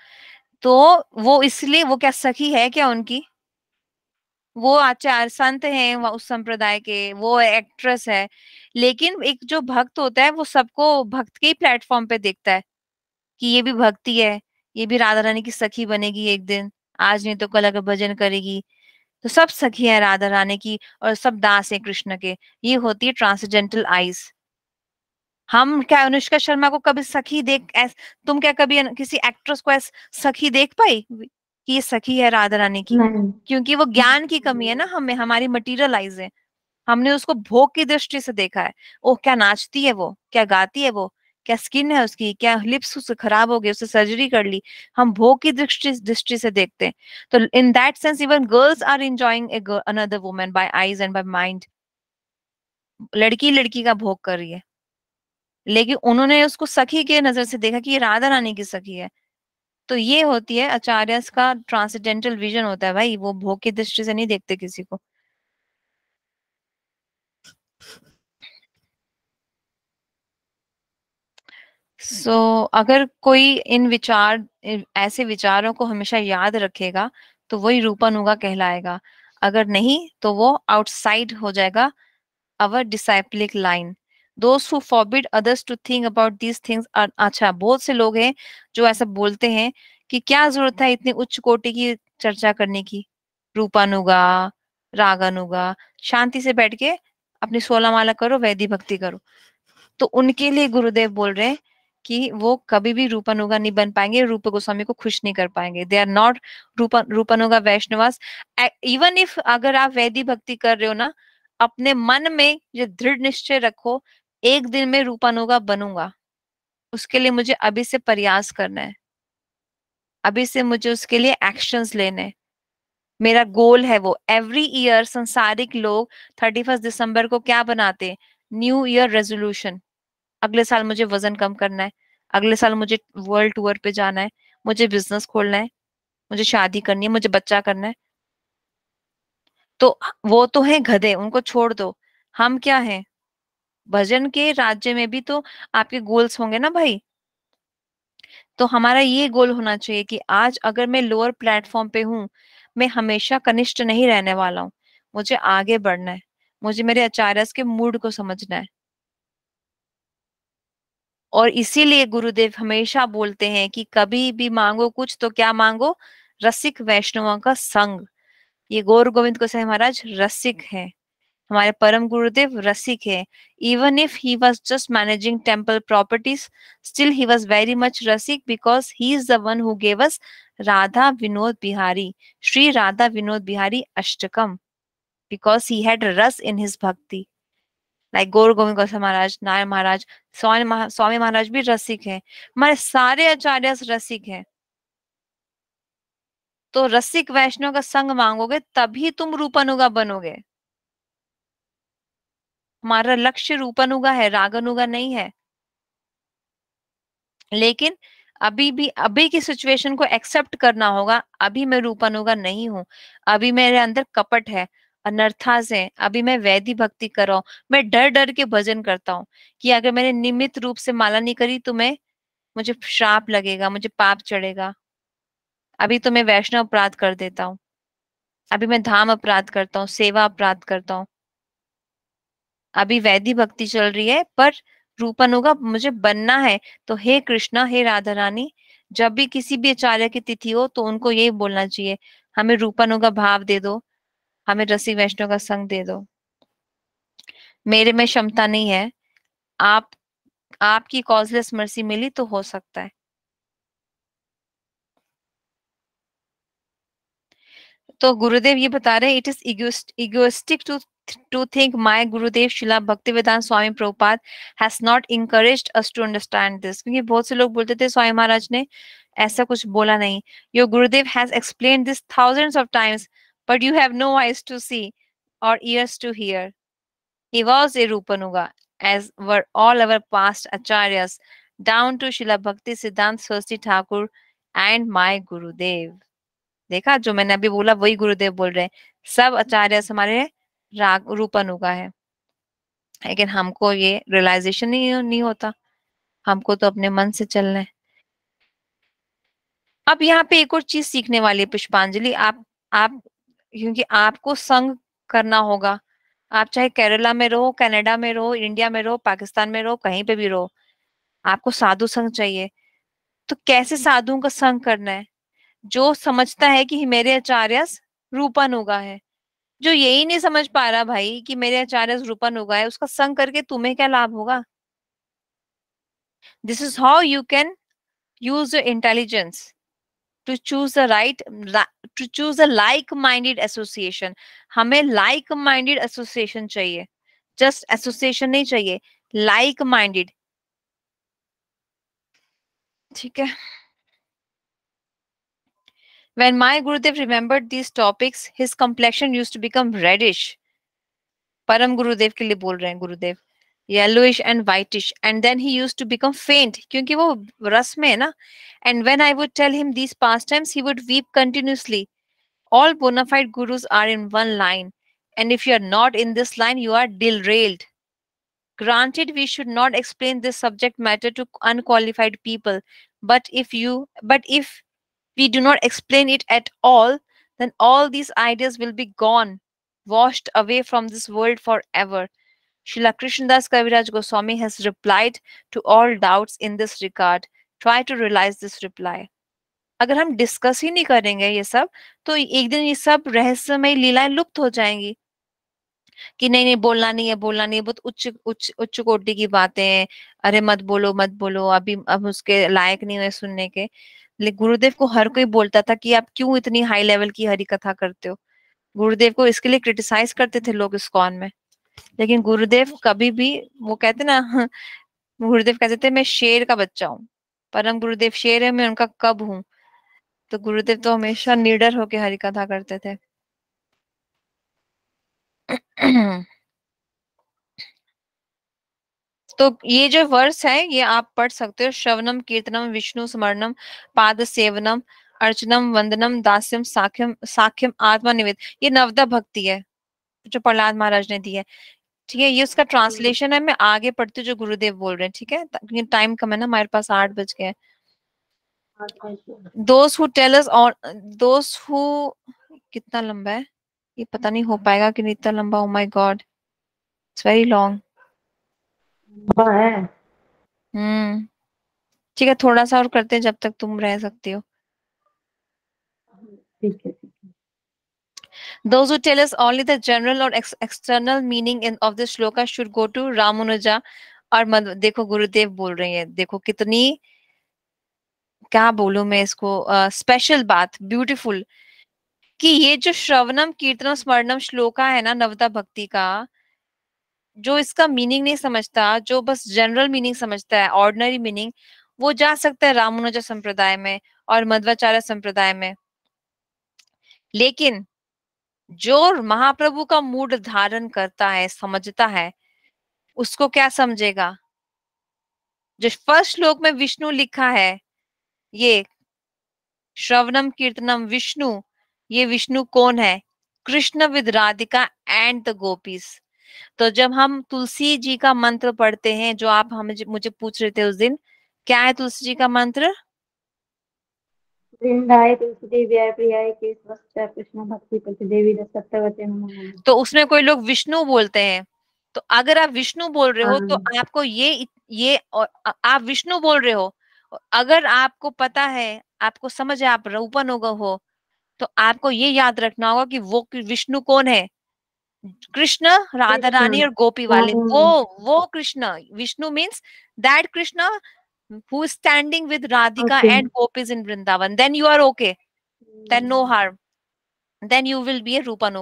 तो वो इसलिए वो क्या सखी है क्या उनकी वो आचार्य संत है उस संप्रदाय के वो एक्ट्रेस है लेकिन एक जो भक्त होता है वो सबको भक्त के ही प्लेटफॉर्म पे देखता है कि ये भी भक्ति है ये भी राधा रानी की सखी बनेगी एक दिन आज नहीं तो कल अगर भजन करेगी तो सब सखी है राधा रानी की और सब दास है कृष्ण के ये होती है ट्रांसजेंटल आइज हम क्या अनुष्का शर्मा को कभी सखी देख ऐस, तुम क्या कभी किसी एक्ट्रेस को एस, सखी देख पाई कि ये सखी है राधा रानी की क्योंकि वो ज्ञान की कमी है ना हमें हमारी मटीरियलाइज है हमने उसको भोग की दृष्टि से देखा है वो क्या नाचती है वो क्या गाती है वो क्या स्किन है उसकी क्या लिप्स उससे खराब हो गई उससे सर्जरी कर ली हम भोग की दृष्टि दृष्टि से देखते हैं तो in that sense even girls are enjoying another women by eyes and by mind लड़की लड़की का भोग कर रही है लेकिन उन्होंने उसको सखी के नजर से देखा कि ये राधा रानी की सखी है तो ये होती है आचार्य का ट्रांसडेंटल विजन होता है भाई वो भोग की दृष्टि से नहीं देखते किसी को सो so, अगर कोई इन विचार ऐसे विचारों को हमेशा याद रखेगा तो वही रूपानुगा कहलाएगा अगर नहीं तो वो आउटसाइड हो जाएगा अवर डिसाइपलिक लाइन दोस्त who forbid others to think about these things अच्छा बहुत से लोग हैं जो ऐसा बोलते हैं कि क्या जरूरत है इतनी उच्च कोटि की चर्चा करने की रूपानुगा रागानुगा शांति से बैठ के अपनी सोलह माला करो वैदिक भक्ति करो तो उनके लिए गुरुदेव बोल रहे हैं कि वो कभी भी रूपानुगा नहीं बन पाएंगे रूप गोस्वामी को खुश नहीं कर पाएंगे they are not Rupa Rupanuga Vaishnavas even if अगर आप वैदिक भक्ति कर रहे हो ना अपने मन में ये दृढ़ निश्चय रखो एक दिन में रूपानुगा बनूंगा उसके लिए मुझे अभी से प्रयास करना है अभी से मुझे उसके लिए एक्शंस लेने मेरा गोल है वो एवरी ईयर संसारिक लोग थर्टी फर्स्ट दिसंबर को क्या बनाते न्यू ईयर रेजोल्यूशन अगले साल मुझे वजन कम करना है अगले साल मुझे वर्ल्ड टूर पे जाना है मुझे बिजनेस खोलना है मुझे शादी करनी है मुझे बच्चा करना है तो वो तो है गधे उनको छोड़ दो हम क्या हैं भजन के राज्य में भी तो आपके गोल्स होंगे ना भाई तो हमारा ये गोल होना चाहिए कि आज अगर मैं लोअर प्लेटफॉर्म पे हूँ मैं हमेशा कनिष्ठ नहीं रहने वाला हूँ मुझे आगे बढ़ना है मुझे मेरे आचार्य के मूड को समझना है और इसीलिए गुरुदेव हमेशा बोलते हैं कि कभी भी मांगो कुछ तो क्या मांगो रसिक वैष्णवों का संग ये गौर गोविंद को महाराज रसिक है हमारे परम गुरुदेव रसिक है even if he was just managing temple properties still he was very much rasik because he is the one who gave us Radha Vinod Bihari Shri Radha Vinod Bihari Ashtakam because he had ras in his bhakti like Gaur Govind गौसा महाराज नारायण महाराज स्वामी स्वामी महाराज भी रसिक है हमारे सारे आचार्य रसिक है तो रसिक वैष्णव का संग मांगोगे तभी तुम रूपानुगा बनोगे हमारा लक्ष्य रूपनुगा है रागनुगा नहीं है लेकिन अभी भी अभी की सिचुएशन को एक्सेप्ट करना होगा अभी मैं अनुगा नहीं हूँ अभी मेरे अंदर कपट है अनर्था से अभी मैं वैधि भक्ति कर रहा हूँ मैं डर डर के भजन करता हूँ कि अगर मैंने नियमित रूप से माला नहीं करी तो मैं मुझे श्राप लगेगा मुझे पाप चढ़ेगा अभी तो मैं वैष्णव अपराध कर देता हूँ अभी मैं धाम अपराध करता हूँ सेवा अपराध करता हूँ अभी वैधि भक्ति चल रही है पर रूपन होगा मुझे बनना है तो हे कृष्णा हे राधा रानी जब भी किसी भी आचार्य की तिथि हो तो उनको यही बोलना चाहिए हमें रूपनों का भाव दे दो हमें रसी वैष्णव का संग दे दो मेरे में क्षमता नहीं है आप आपकी कॉजलेस मर्सी मिली तो हो सकता है तो गुरुदेव ये बता रहे it is egoistic to to think my Gurudev Shila Bhaktivedanta Swami Prabhupada has not encouraged us to understand this. क्योंकि बहुत से लोग बोलते थे स्वामी महाराज ने ऐसा कुछ बोला नहीं your Gurudev has explain this thousands of times but you have no eyes to see और ears to hear he was a Rupanuga as were all our past acharyas down to Shila Bhakti Siddhant Saraswati Thakur and my Gurudev. देखा जो मैंने अभी बोला वही गुरुदेव बोल रहे हैं सब आचार्य हमारे राग रूप अनुगा है लेकिन हमको ये रियलाइजेशन नहीं, नहीं होता हमको तो अपने मन से चलना है अब यहाँ पे एक और चीज सीखने वाली है पुष्पांजलि आप आप क्योंकि आपको संग करना होगा आप चाहे केरला में रहो कनाडा में रहो इंडिया में रहो पाकिस्तान में रहो कहीं पे भी रहो आपको साधु संग चाहिए तो कैसे साधुओं का संग करना है जो समझता है कि मेरे आचार्य रूपानुगा है जो यही नहीं समझ पा रहा भाई कि मेरे आचार्य रूपन होगा है उसका संग करके तुम्हें क्या लाभ होगा this is how you can use your intelligence to choose the right to choose a like minded association हमें लाइक माइंडेड एसोसिएशन चाहिए जस्ट एसोसिएशन नहीं चाहिए लाइक माइंडेड ठीक है When my Gurudev remembered these topics, his complexion used to become reddish. Param Gurudev ke liye bol rahe hain Gurudev. Yellowish and whitish. And then he used to become faint. Kyunki wo ras mein na. And when I would tell him these pastimes, he would weep continuously. All bona fide gurus are in one line. And if you are not in this line, you are derailed. Granted, we should not explain this subject matter to unqualified people, but if you but if we do not explain it at all, then all these ideas will be gone, washed away from this world forever. Srila Krishnadas Kaviraj Goswami has replied to all doubts in this regard. Try to realize this reply. अगर हम discuss ही नहीं करेंगे ये सब तो एक दिन ये सब रहस्यमय लीलाएं लुप्त हो जाएंगी कि नहीं नहीं बोलना नहीं है बोलना नहीं है बहुत उच्च उच्च उच्च कोटि की बातें हैं अरे मत बोलो मत बोलो अभी अब उसके लायक नहीं हुए सुनने के लेकिन गुरुदेव को हर कोई बोलता था कि आप क्यों इतनी हाई लेवल की हरी कथा करते हो गुरुदेव को इसके लिए क्रिटिसाइज करते थे लोग इस कौन में लेकिन गुरुदेव कभी भी वो कहते ना (laughs) गुरुदेव कहते थे मैं शेर का बच्चा हूँ परम गुरुदेव शेर है मैं उनका कब हूँ तो गुरुदेव तो हमेशा निडर होके हरी कथा करते थे (clears throat) तो ये जो वर्स है ये आप पढ़ सकते हो श्रवनम कीर्तनम विष्णु स्मरणम पाद सेवनम अर्चनम वंदनम दास्यम साख्यम साख्यम आत्मनिवेद ये नवदा भक्ति है जो प्रहलाद महाराज ने दी है ठीक है ये उसका ट्रांसलेशन है मैं आगे पढ़ती हूँ जो गुरुदेव बोल रहे हैं ठीक है क्योंकि टाइम कम है ना हमारे पास आठ बज गए दोस्त हु टेल और दोस्त हु कितना लंबा है ये पता नहीं हो पाएगा कि नहीं इतना लंबा oh my god it's very long hmm ठीक है थोड़ा सा और करते हैं जब तक तुम रह सकती हो ठीक है Those who tell us only the general or ex external meaning in, of this shloka should go to Ramanuja or मद, देखो गुरुदेव बोल रहे हैं देखो कितनी क्या बोलूं मैं इसको special बात beautiful uh, कि ये जो श्रवणम कीर्तनम स्मरणम श्लोका है ना नवता भक्ति का जो इसका मीनिंग नहीं समझता जो बस जनरल मीनिंग समझता है ऑर्डिनरी मीनिंग वो जा सकता है रामानुजा संप्रदाय में और मध्वाचार्य संप्रदाय में लेकिन जो महाप्रभु का मूड धारण करता है समझता है उसको क्या समझेगा जो फर्स्ट श्लोक में विष्णु लिखा है ये श्रवणम कीर्तनम विष्णु ये विष्णु कौन है Krishna with Radhika and the gopis तो जब हम तुलसी जी का मंत्र पढ़ते हैं जो आप हम मुझे पूछ रहे थे उस दिन क्या है तुलसी जी का मंत्र तो उसमें कोई लोग विष्णु बोलते हैं तो अगर आप विष्णु बोल रहे हो तो हाँ। आपको ये ये और आप विष्णु बोल रहे हो अगर आपको पता है आपको समझ है आप रूपन हो तो आपको ये याद रखना होगा कि वो विष्णु कौन है कृष्ण राधा रानी और गोपी वाले हाँ। वो वो Krishna Vishnu means that Krishna who standing with Radhika and gopis in Vrindavan then you are okay then no harm then you will be a be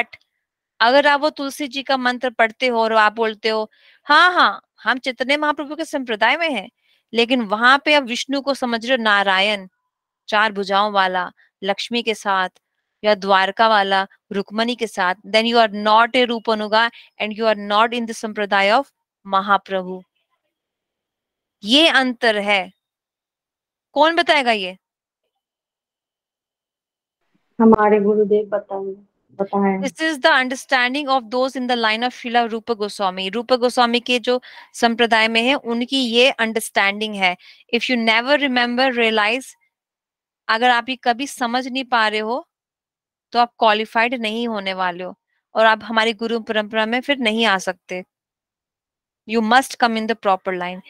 a अगर आप वो तुलसी जी का मंत्र पढ़ते हो और आप बोलते हो हाँ हाँ हम चैतन्य महाप्रभु के संप्रदाय में हैं लेकिन वहां पे आप विष्णु को समझ रहे हो नारायण चार भुजाओं वाला लक्ष्मी के साथ या द्वारका वाला रुक्मणी के साथ then you are not a Rupanuga and you are not in the sampradaya of Mahaprabhu ये अंतर है कौन बताएगा ये हमारे गुरुदेव बताएंगे this is the understanding of those in the line of Srila Rupa Goswami रूप गोस्वामी के जो संप्रदाय में है उनकी ये अंडरस्टैंडिंग है if you never remember realize अगर आप ये कभी समझ नहीं पा रहे हो तो आप क्वालिफाइड नहीं होने वाले हो और आप हमारी गुरु परंपरा में फिर नहीं आ सकते you must come in the proper line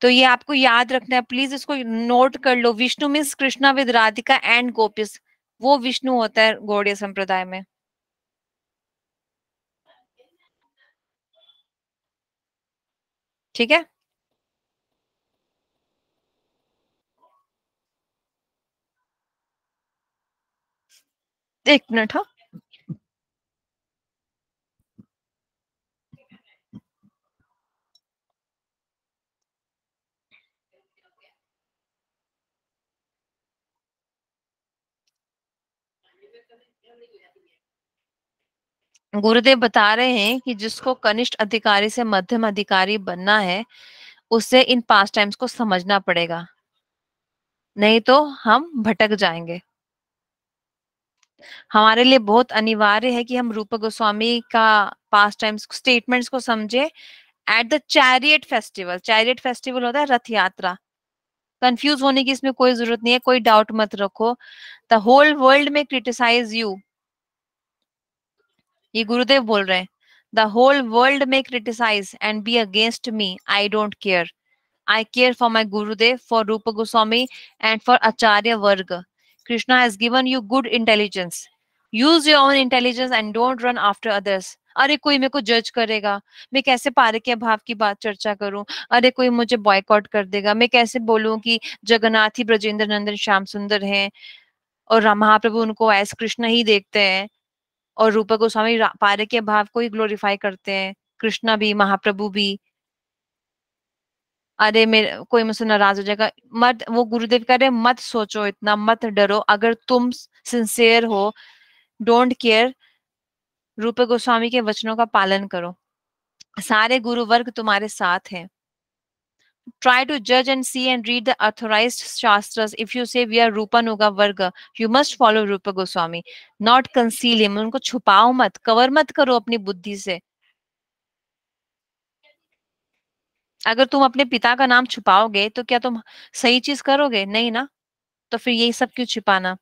तो ये आपको याद रखना है प्लीज इसको नोट कर लो Vishnu means Krishna with Radhika and gopis वो विष्णु होता है गौड़ीय संप्रदाय में ठीक है एक मिनट हाँ गुरुदेव बता रहे हैं कि जिसको कनिष्ठ अधिकारी से मध्यम अधिकारी बनना है उसे इन पास टाइम्स को समझना पड़ेगा नहीं तो हम भटक जाएंगे हमारे लिए बहुत अनिवार्य है कि हम रूप गोस्वामी का पास टाइम स्टेटमेंट्स को समझे at the chariot festival chariot festival होता है रथ यात्रा कंफ्यूज होने की इसमें कोई जरूरत नहीं है कोई डाउट मत रखो द होल वर्ल्ड में क्रिटिसाइज यू ये गुरुदेव बोल रहे हैं द होल वर्ल्ड में criticise and be against me I don't care I care for my Gurudev for रूप गोस्वामी एंड फॉर आचार्य वर्ग krishna has given you good intelligence use your own intelligence and don't run after others अरे कोई मेरे को जज करेगा मैं कैसे पारे के अभाव की बात चर्चा करूं अरे कोई मुझे बॉयकॉट कर देगा मैं कैसे बोलूं कि जगन्नाथ ही ब्रजेंद्र नंदन श्याम सुंदर हैं और महाप्रभु उनको एस कृष्ण ही देखते हैं और रूपा गोस्वामी पारे के अभाव को ही ग्लोरीफाई करते हैं कृष्णा भी महाप्रभु भी अरे मेरे कोई मुझसे नाराज हो जाएगा मत वो गुरुदेव कह रहे मत सोचो इतना मत डरो अगर तुम सिंसेयर हो डोंट केयर रूप गोस्वामी के वचनों का पालन करो सारे गुरु वर्ग तुम्हारे साथ हैं ट्राई टू जज and see and read these shastra if you say we are रूपन होगा वर्ग यू मस्ट फॉलो रूप गोस्वामी नॉट कंसील उनको छुपाओ मत कवर मत करो अपनी बुद्धि से अगर तुम अपने पिता का नाम छुपाओगे तो क्या तुम सही चीज करोगे नहीं ना तो फिर यही सब क्यों छिपाना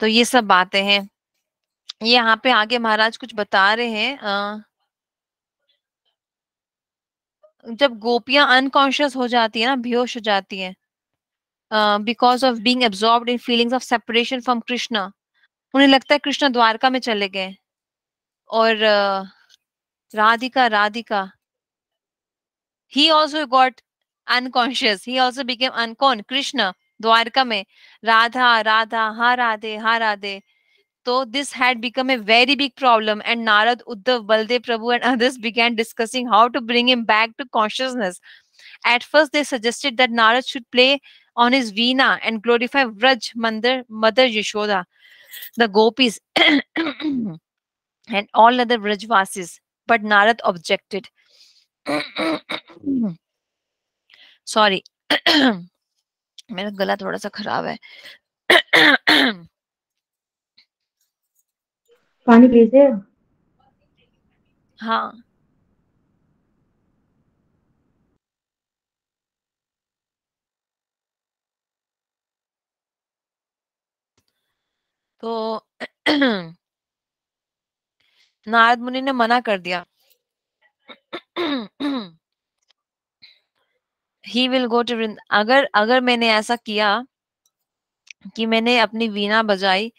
तो ये सब बातें हैं ये यहाँ पे आगे महाराज कुछ बता रहे हैं आ, जब गोपियां अनकॉन्शियस हो जाती है ना बेहोश हो जाती है because of being absorb in feelings of separation from Krishna उन्हें लगता है कृष्णा द्वारका में चले गए और राधिका राधिका ही also got unconscious he also became अनकॉन कृष्ण द्वारका में राधा राधा हा राधे हा राधे तो this had become a very big problem and Narad Uddhav Balde Prabhu and others began discussing how to bring him back to consciousness at first they suggested that Narad should play on his veena and glorify Vraj Mandir mother Yashoda the gopis and all other Vrajvasis. But Narad objected. Sorry. मेरा गला थोड़ा सा खराब है पानी पीजिए हाँ तो नारद मुनि ने मना कर दिया ही विल गो टू वृंद अगर अगर मैंने ऐसा किया कि मैंने अपनी वीणा बजाई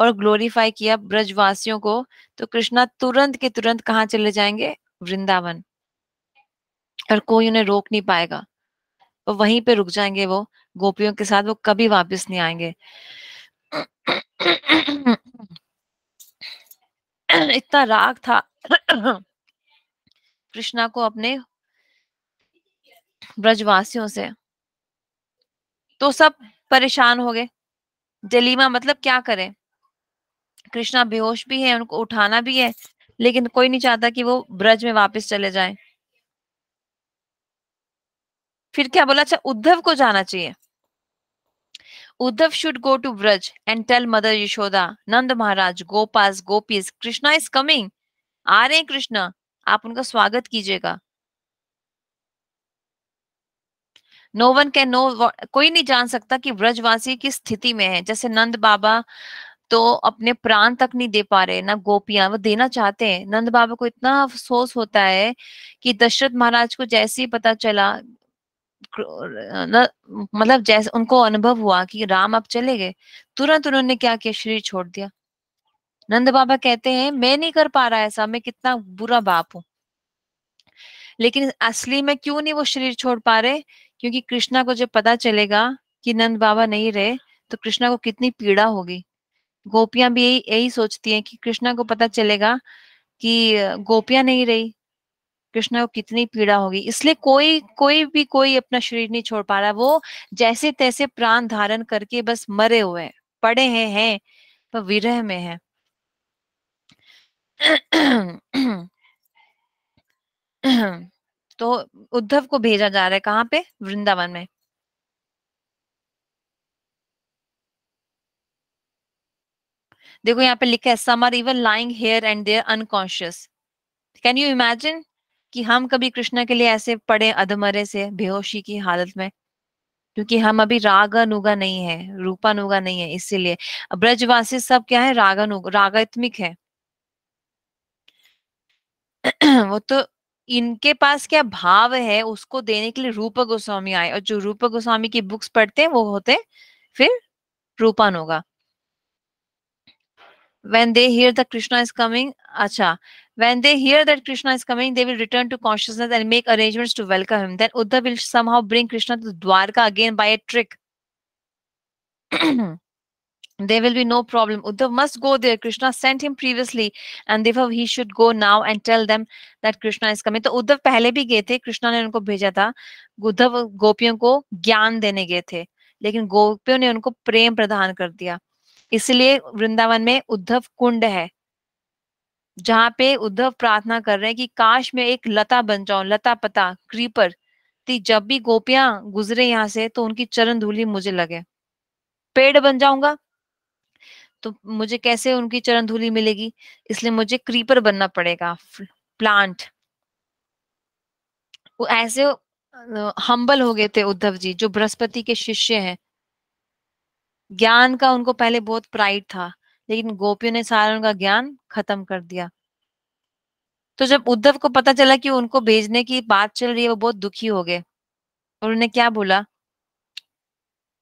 और ग्लोरीफाई किया ब्रजवासियों को तो कृष्णा तुरंत के तुरंत कहाँ चले जाएंगे वृंदावन और कोई उन्हें रोक नहीं पाएगा और वहीं पे रुक जाएंगे वो गोपियों के साथ वो कभी वापस नहीं आएंगे (coughs) इतना राग था (coughs) कृष्णा को अपने ब्रजवासियों से तो सब परेशान हो गए जलीमा मतलब क्या करें कृष्णा बेहोश भी है उनको उठाना भी है लेकिन कोई नहीं चाहता कि वो ब्रज में वापस चले जाएं फिर क्या बोला अच्छा उद्धव को जाना चाहिए Uddhav should go to Braj and tell Mother Yashoda, Nand Maharaj, Gopas, Gopis, Krishna is coming. आ रहे हैं कृष्णा आप उनका स्वागत कीजिएगा नो वन कैन नो कोई नहीं जान सकता कि ब्रजवासी किस स्थिति में है जैसे नंद बाबा तो अपने प्राण तक नहीं दे पा रहे ना गोपियां वो देना चाहते हैं नंद बाबा को इतना अफसोस होता है कि दशरथ महाराज को जैसे ही पता चला मतलब जैसे उनको अनुभव हुआ कि राम अब चले गए तुरंत उन्होंने क्या किया शरीर छोड़ दिया नंद बाबा कहते हैं मैं नहीं कर पा रहा ऐसा मैं कितना बुरा बाप हूं लेकिन असली में क्यों नहीं वो शरीर छोड़ पा रहे क्योंकि कृष्णा को जब पता चलेगा कि नंद बाबा नहीं रहे तो कृष्णा को कितनी पीड़ा होगी गोपियां भी यही यही सोचती हैं कि कृष्णा को पता चलेगा कि गोपियां नहीं रही कृष्णा को कितनी पीड़ा होगी इसलिए कोई कोई भी कोई अपना शरीर नहीं छोड़ पा रहा वो जैसे तैसे प्राण धारण करके बस मरे हुए हैं पड़े हैं हैं पर विरह में है तो उद्धव को भेजा जा रहा है कहाँ पे वृंदावन में देखो यहाँ पे लिखा है some are even lying here and there unconscious can you imagine कि हम कभी कृष्णा के लिए ऐसे पड़े अधमरे से बेहोशी की हालत में क्योंकि हम अभी राग अनुगा नहीं है रूपानुगा नहीं है इसीलिए ब्रजवासी सब क्या है अनु रागात्मिक है (clears throat) वो तो इनके पास क्या भाव है उसको देने के लिए रूप गोस्वामी आए और जो रूप गोस्वामी की बुक्स पढ़ते हैं वो होते फिर Rupanuga when they hear the Krishna is coming अच्छा When they hear that Krishna is coming, they will return to consciousness and make arrangements to welcome him. Then Uddhav will somehow bring Krishna to Dwarka again by a trick. there will be no problem. Uddhav must go there. Krishna sent him previously, and therefore he should go now and tell them that Krishna is coming. तो Uddhav pehle bhi gaye the krishna ne unko bheja tha Uddhav gopiyon ko gyan dene gaye the lekin gopiyon ne unko prem प्रदान kar diya इसलिए वृंदावन में उद्धव कुंड है जहां पे उद्धव प्रार्थना कर रहे हैं कि काश मैं एक लता बन जाऊं लता पता क्रीपर ती जब भी गोपियां गुजरे यहाँ से तो उनकी चरण धूली मुझे लगे पेड़ बन जाऊंगा तो मुझे कैसे उनकी चरण धूली मिलेगी इसलिए मुझे क्रीपर बनना पड़ेगा प्लांट वो ऐसे हम्बल हो गए थे उद्धव जी जो बृहस्पति के शिष्य हैं ज्ञान का उनको पहले बहुत प्राइड था लेकिन गोपियों ने सारा उनका ज्ञान खत्म कर दिया तो जब उद्धव को पता चला कि उनको भेजने की बात चल रही है वो बहुत दुखी हो गए और उन्हें क्या बोला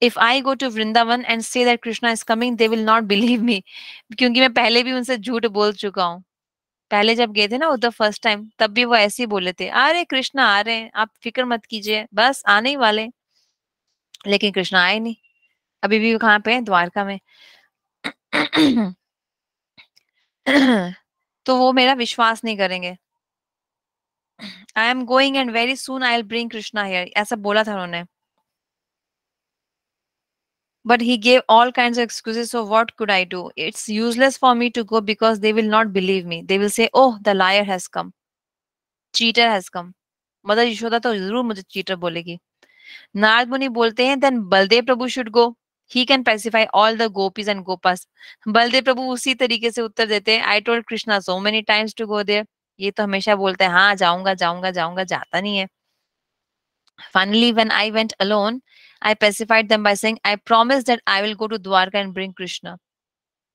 if I go to Vrindavan and say that Krishna is coming they will not believe me क्योंकि मैं पहले भी उनसे झूठ बोल चुका हूँ पहले जब गए थे ना उद्धव फर्स्ट टाइम तब भी वो ऐसे ही बोले थे अरे कृष्णा आ रहे हैं आप फिक्र मत कीजिए बस आने ही वाले लेकिन कृष्णा आए नहीं अभी भी कहाँ पे द्वारका में (coughs) तो वो मेरा विश्वास नहीं करेंगे I am going and very soon I bring Krishna here ऐसा बोला था उन्होंने but he gave all kind of excuse so what could I do it's useless for me to go because they will not believe me they say oh the liar has come cheater has come mother Yashoda तो जरूर मुझे cheater बोलेगी नारद मुनि बोलते हैं then Baldev Prabhu should go he can pacify all the gopis and gopas Baldev Prabhu उसी तरीके से उत्तर देते हैं I told Krishna so many times to go there ये तो हमेशा बोलते हैं हाँ जाऊंगा जाऊंगा जाऊंगा जाता नहीं है finally when i went alone i pacified them by saying i promise that i will go to dwarka and bring krishna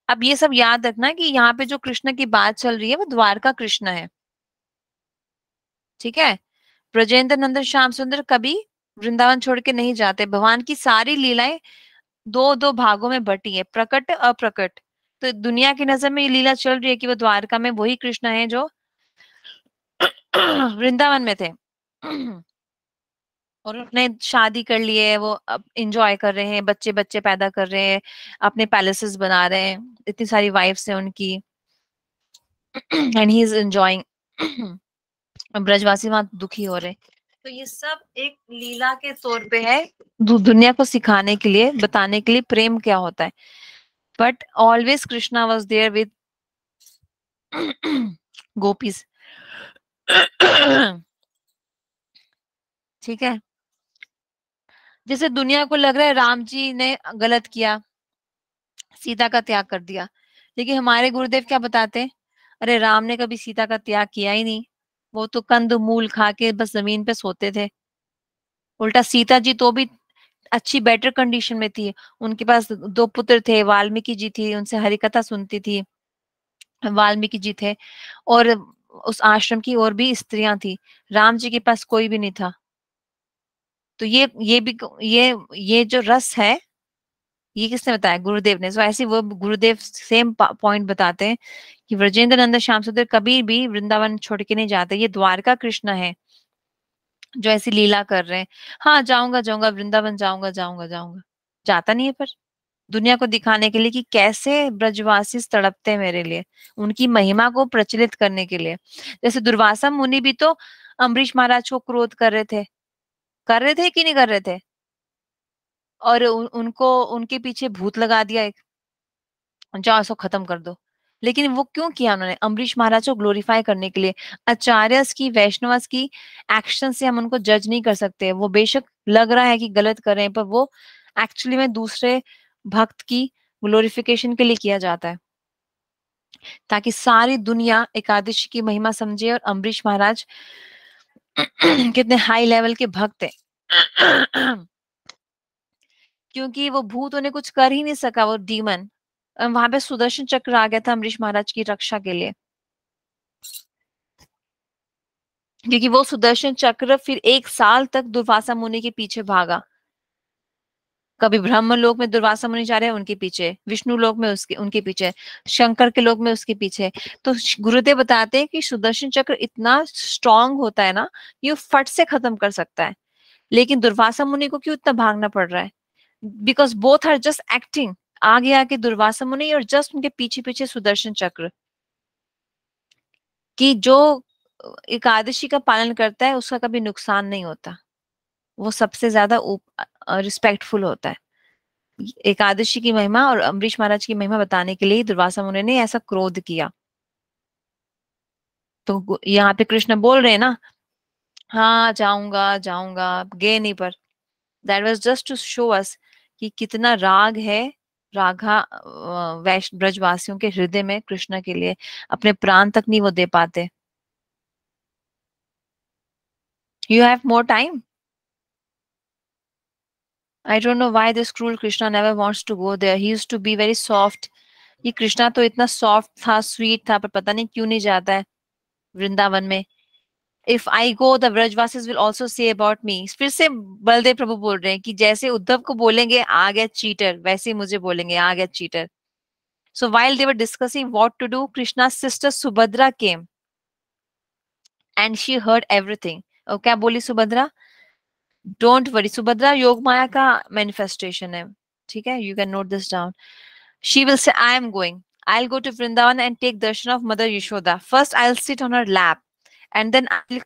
अब ये सब याद रखना कि यहाँ पे जो कृष्ण की बात चल रही है वो द्वारका कृष्ण है ठीक है ब्रजेंद्र नंदन श्याम सुंदर कभी वृंदावन छोड़ के नहीं जाते भगवान की सारी लीलाएं दो दो भागों में बटी है प्रकट अप्रकट तो दुनिया की नजर में ये लीला चल रही है कि वो द्वारका में वही कृष्ण है जो (clears throat) वृंदावन में थे और उन्होंने शादी कर ली है वो अब इंजॉय कर रहे हैं बच्चे बच्चे पैदा कर रहे हैं अपने पैलेसेस बना रहे हैं इतनी सारी वाइफ्स हैं उनकी एंड ही इज एंजॉइंग ब्रजवासी वहां दुखी हो रहे तो ये सब एक लीला के तौर पे है (laughs) दुनिया को सिखाने के लिए बताने के लिए प्रेम क्या होता है but always Krishna was there with gopis ठीक है जैसे दुनिया को लग रहा है राम जी ने गलत किया सीता का त्याग कर दिया लेकिन हमारे गुरुदेव क्या बताते हैं अरे राम ने कभी सीता का त्याग किया ही नहीं वो तो कंद मूल खा के बस जमीन पे सोते थे उल्टा सीता जी तो भी अच्छी बेटर कंडीशन में थी उनके पास दो पुत्र थे वाल्मीकि जी थी उनसे हरिकथा सुनती थी वाल्मीकि जी थे और उस आश्रम की और भी स्त्रियां थी राम जी के पास कोई भी नहीं था तो ये ये भी ये ये जो रस है ये किसने बताया गुरुदेव ने सो ऐसे वो गुरुदेव सेम पॉइंट बताते हैं कि व्रजेंद्र नंद श्याम सुंदर कभी भी वृंदावन छोड़ के नहीं जाते ये द्वारका कृष्ण है जो ऐसी लीला कर रहे हैं हाँ जाऊंगा जाऊंगा वृंदावन जाऊंगा जाऊंगा जाऊंगा जाता नहीं है पर दुनिया को दिखाने के लिए कि कैसे ब्रजवासी तड़पते हैं मेरे लिए उनकी महिमा को प्रचलित करने के लिए जैसे दुर्वासा मुनि भी तो अम्बरीश महाराज को क्रोध कर रहे थे कर रहे थे कि नहीं कर रहे थे और उ, उनको उनके पीछे भूत लगा दिया एक जाओ इसको खत्म कर दो लेकिन वो क्यों किया उन्होंने अम्बरीश महाराज को ग्लोरीफाई करने के लिए आचार्य की वैष्णव की एक्शन से हम उनको जज नहीं कर सकते वो बेशक लग रहा है कि गलत कर रहे हैं पर वो एक्चुअली में दूसरे भक्त की ग्लोरिफिकेशन के लिए किया जाता है ताकि सारी दुनिया एकादशी की महिमा समझे और अम्बरीश महाराज (clears throat) कितने हाई लेवल के भक्त हैं (clears throat) क्योंकि वो भूत उन्हें कुछ कर ही नहीं सका वो डीमन वहां पे सुदर्शन चक्र आ गया था अमरीश महाराज की रक्षा के लिए क्योंकि वो सुदर्शन चक्र फिर एक साल तक दुर्वासा मुनि के पीछे भागा कभी ब्रह्म लोक में दुर्वासा मुनि जा रहे हैं उनके पीछे विष्णु लोक में उसके उनके पीछे शंकर के लोक में उसके पीछे तो गुरुदेव बताते हैं कि सुदर्शन चक्र इतना स्ट्रांग होता है ना कि वो फट से खत्म कर सकता है लेकिन दुर्वासा मुनि को क्यों इतना भागना पड़ रहा है because both are just acting आगे आके दुर्वासा मुनि और जस्ट उनके पीछे पीछे सुदर्शन चक्र कि जो एकादशी का पालन करता है उसका कभी नुकसान नहीं होता वो सबसे ज्यादा रिस्पेक्टफुल होता है एकादशी की महिमा और अम्बरीश महाराज की महिमा बताने के लिए दुर्वासा मुनि ने ऐसा क्रोध किया तो यहाँ पे कृष्ण बोल रहे हैं ना हाँ जाऊंगा जाऊंगा गे नहीं पर that was just to show us कि कितना राग है राघा वैश ब्रजवासियों के हृदय में कृष्ण के लिए अपने प्राण तक नहीं वो दे पाते you have more time I don't know why this cruel Krishna never wants to go there he to be very soft ये कृष्णा तो इतना सॉफ्ट था स्वीट था पर पता नहीं क्यों नहीं जाता है वृंदावन में if I go the Brajwasis will also say about me फिर से बलदेव प्रभु बोल रहे हैं कि जैसे उद्धव को बोलेंगे आ गया चीटर वैसे मुझे बोलेंगे आ गया cheater so while they were discussing what to do Krishna sister Subhadra came and she heard everything और क्या बोली सुभद्रा डोंट वरी सुभद्रा योग माया का मैनिफेस्टेशन है ठीक है you can note this down she will say I am going go to Vrindavan and take darshan of mother Yashoda first I will sit on her lap and then I'll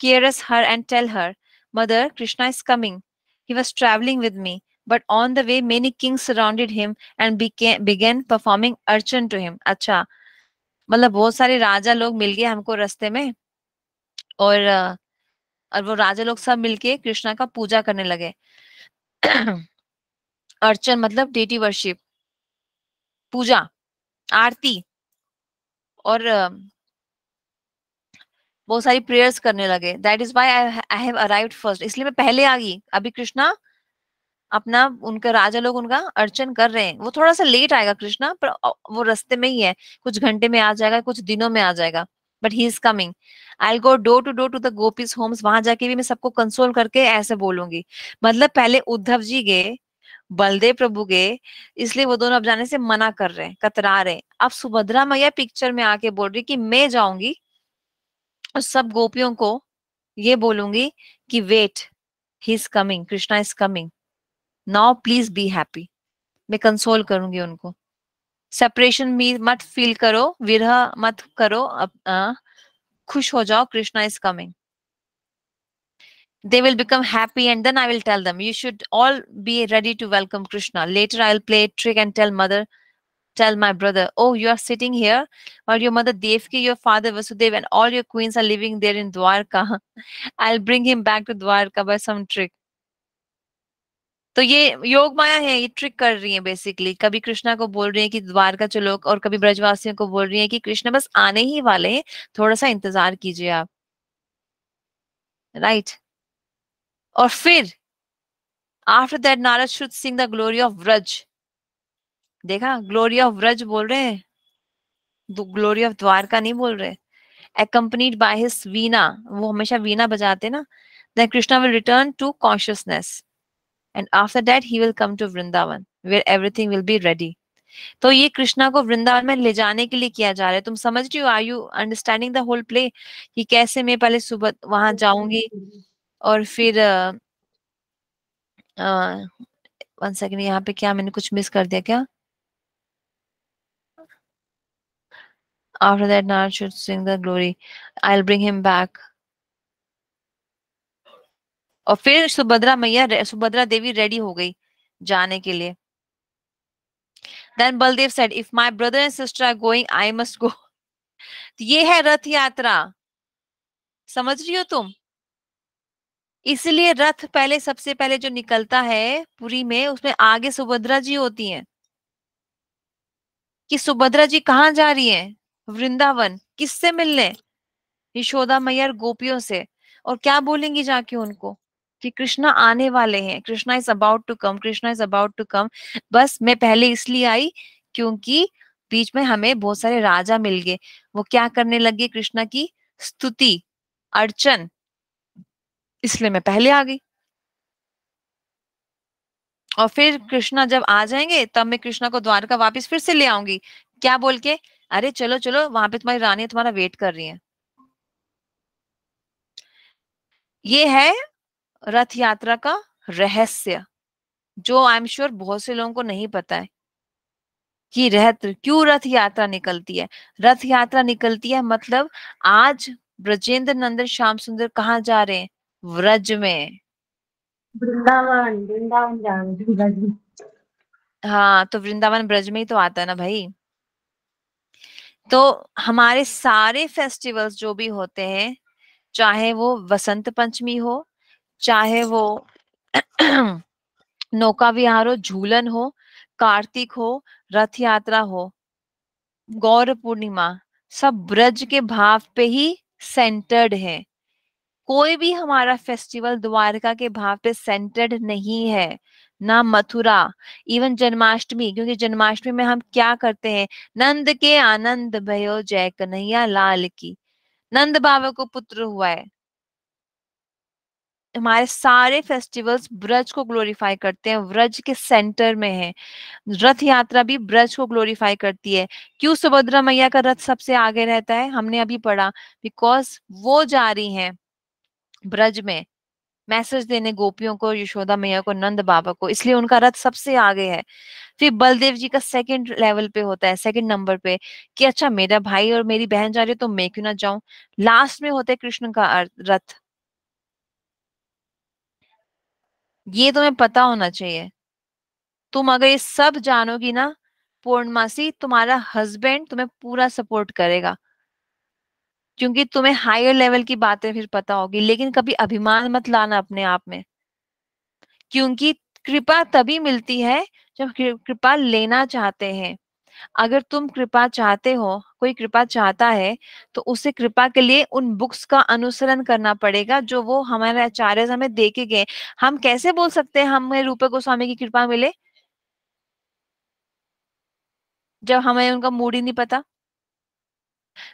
caress her and tell her, Mother, Krishna is coming. He was traveling with me. But on the way, many kings surrounded him and became, began performing archan to him. अच्छा मतलब बहुत सारे राजा लोग मिल गए हमको रास्ते में और और वो राजा लोग सब मिलके कृष्णा का पूजा करने लगे अर्चन मतलब डेटी वर्शिप पूजा आरती और बहुत सारी प्रेयर्स करने लगे that is why I have arrive first इसलिए मैं पहले आ गई अभी कृष्णा अपना उनका राजा लोग उनका अर्चन कर रहे हैं वो थोड़ा सा लेट आएगा कृष्णा पर वो रस्ते में ही है कुछ घंटे में आ जाएगा कुछ दिनों में आ जाएगा but he is coming I go door to door to the gopis homes वहां जाके भी मैं सबको कंसोल करके ऐसे बोलूंगी मतलब पहले उद्धव जी गए बलदेव प्रभु गए इसलिए वो दोनों अब जाने से मना कर रहे हैं कतरा रहे हैं अब सुभद्रा मैया पिक्चर में आके बोल रही कि मैं जाऊंगी उस सब गोपियों को ये बोलूंगी कि wait he is coming Krishna is coming now please be happy मैं कंसोल करूंगी उनको सेपरेशन भी मत फील करो विरह मत करो अब खुश हो जाओ Krishna is coming they will become happy and then I will tell them you should all be ready to welcome Krishna later I will play trick and tell mother tell my brother, Oh, you are sitting here while your mother Devki, your father Vasudev, and all your queens are living there in Dwarka. I'll bring him back to Dwarka by some trick. तो ये योग माया है ये trick कर रही है basically कभी कृष्णा को बोल रही है कि द्वारका चलो और कभी ब्रजवासियों को बोल रही है कि कृष्णा बस आने ही वाले हैं थोड़ा सा इंतजार कीजिए आप राइट right. और फिर after that Narad should sing the glory of Braj देखा ग्लोरी ऑफ व्रज बोल रहे हैं ग्लोरी ऑफ द्वारका नहीं बोल रहे accompanied by his वीना वो हमेशा वीना बजाते ना then Krishna will return to consciousness and after that he will come to Vrindavan where everything will be ready तो ये कृष्णा को वृंदावन में ले जाने के लिए किया जा रहा है तुम समझ रही हो are you understanding the whole play कि कैसे मैं पहले सुबह वहां जाऊंगी और फिर वन सेकंड यहाँ पे क्या मैंने कुछ मिस कर दिया क्या After that, Nard should sing the glory. I'll bring him back. और फिर सुभद्रा मैया सुभद्रा देवी रेडी हो गई जाने के लिए then Baldev said if my brother and sister are going I must go ये है रथ यात्रा समझ रही हो तुम इसलिए रथ पहले सबसे पहले जो निकलता है पुरी में उसमें आगे सुभद्रा जी होती हैं कि सुभद्रा जी कहाँ जा रही हैं वृंदावन किससे मिलने यशोदा मैयर गोपियों से और क्या बोलेंगी जाके उनको कि कृष्णा आने वाले हैं Krishna is about to come Krishna is about to come बस मैं पहले इसलिए आई क्योंकि बीच में हमें बहुत सारे राजा मिल गए वो क्या करने लगे कृष्णा की स्तुति अर्चन इसलिए मैं पहले आ गई और फिर हाँ। कृष्णा जब आ जाएंगे तब मैं कृष्णा को द्वारका वापस फिर से ले आऊंगी क्या बोल के अरे चलो चलो वहां पे तुम्हारी रानी तुम्हारा वेट कर रही है ये है रथ यात्रा का रहस्य जो आई एम श्योर बहुत से लोगों को नहीं पता है कि रहत क्यों रथ यात्रा निकलती है रथ यात्रा निकलती है मतलब आज ब्रजेंद्र नंदन श्याम सुंदर कहाँ जा रहे हैं व्रज में वृंदावन वृंदावन जा रहे हैं हाँ तो वृंदावन ब्रज में ही तो आता है ना भाई तो हमारे सारे फेस्टिवल्स जो भी होते हैं चाहे वो वसंत पंचमी हो चाहे वो (clears throat) नौका विहार हो झूलन हो कार्तिक हो रथ यात्रा हो गौर पूर्णिमा सब ब्रज के भाव पे ही सेंटर्ड है कोई भी हमारा फेस्टिवल द्वारका के भाव पे सेंटर्ड नहीं है ना मथुरा इवन जन्माष्टमी क्योंकि जन्माष्टमी में हम क्या करते हैं नंद के आनंद भयो जय कन्हैया लाल की नंद बाबा को पुत्र हुआ है हमारे सारे फेस्टिवल्स ब्रज को ग्लोरीफाई करते हैं ब्रज के सेंटर में है रथ यात्रा भी ब्रज को ग्लोरीफाई करती है क्यों सुभद्रा मैया का रथ सबसे आगे रहता है हमने अभी पढ़ा बिकॉज वो जा रही है ब्रज में मैसेज देने गोपियों को यशोदा मैया को नंद बाबा को इसलिए उनका रथ सबसे आगे है फिर बलदेव जी का सेकंड लेवल पे होता है सेकंड नंबर पे कि अच्छा मेरा भाई और मेरी बहन जा रही है तो मैं क्यों ना जाऊं लास्ट में होता है कृष्ण का रथ ये तुम्हें पता होना चाहिए तुम अगर ये सब जानोगी ना पूर्णमासी तुम्हारा हस्बैंड तुम्हें पूरा सपोर्ट करेगा क्योंकि तुम्हें हायर लेवल की बातें फिर पता होगी लेकिन कभी अभिमान मत लाना अपने आप में क्योंकि कृपा तभी मिलती है जब कृपा लेना चाहते हैं अगर तुम कृपा चाहते हो कोई कृपा चाहता है तो उसे कृपा के लिए उन बुक्स का अनुसरण करना पड़ेगा जो वो हमारे आचार्य हमें देखे गए हम कैसे बोल सकते हैं हमें रूपे गोस्वामी की कृपा मिले जब हमें उनका मूड ही नहीं पता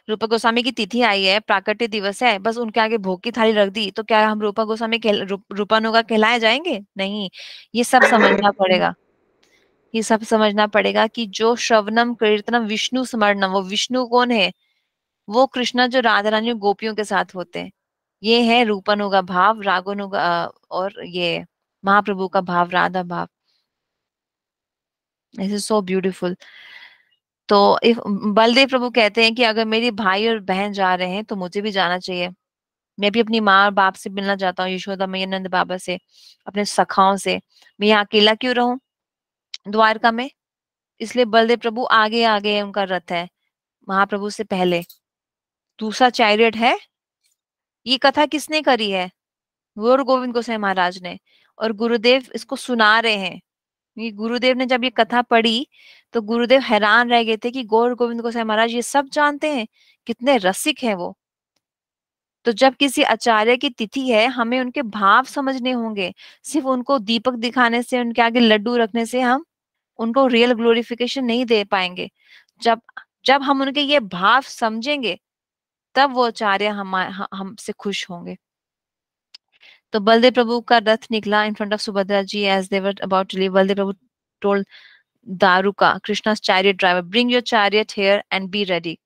रूपा गोस्वामी की तिथि आई है प्राकृतिक दिवस है बस उनके आगे भोग की थाली रख दी तो क्या हम रूपा गोस्वामी रूप, रूपानुगा कहलाए जाएंगे नहीं ये सब समझना पड़ेगा ये सब समझना पड़ेगा कि जो श्रवनम कीर्तनम विष्णु स्मरणम वो विष्णु कौन है वो कृष्णा जो राधा रानी गोपियों के साथ होते हैं ये है रूपानुगा भाव रागोनुगा और ये महाप्रभु का भाव राधा भाव दिस इज सो ब्यूटिफुल तो इफ बलदेव प्रभु कहते हैं कि अगर मेरे भाई और बहन जा रहे हैं तो मुझे भी जाना चाहिए मैं भी अपनी माँ और बाप से मिलना चाहता हूँ यशोदा मैया नंद बाबा से अपने सखाओं से मैं यहाँ अकेला क्यों रहूं द्वारका में इसलिए बलदेव प्रभु आगे आगे उनका रथ है महाप्रभु से पहले दूसरा चैरियट है ये कथा किसने करी है गुरु गोविंद गोसाई महाराज ने और गुरुदेव इसको सुना रहे हैं क्योंकि गुरुदेव ने जब ये कथा पढ़ी तो गुरुदेव हैरान रह गए थे कि गौर गोविंद गोसाई महाराज ये सब जानते हैं कितने रसिक हैं वो तो जब किसी आचार्य की तिथि है हमें उनके भाव समझने होंगे सिर्फ उनको दीपक दिखाने से उनके आगे लड्डू रखने से हम उनको रियल ग्लोरिफिकेशन नहीं दे पाएंगे जब जब हम उनके ये भाव समझेंगे तब वो आचार्य हम हमसे खुश होंगे तो बलदेव प्रभु का रथ निकला in front of Subhadra ji as they were about to leave Baldev Prabhu told Daruka, Krishna chariot driver bring your chariot here and be ready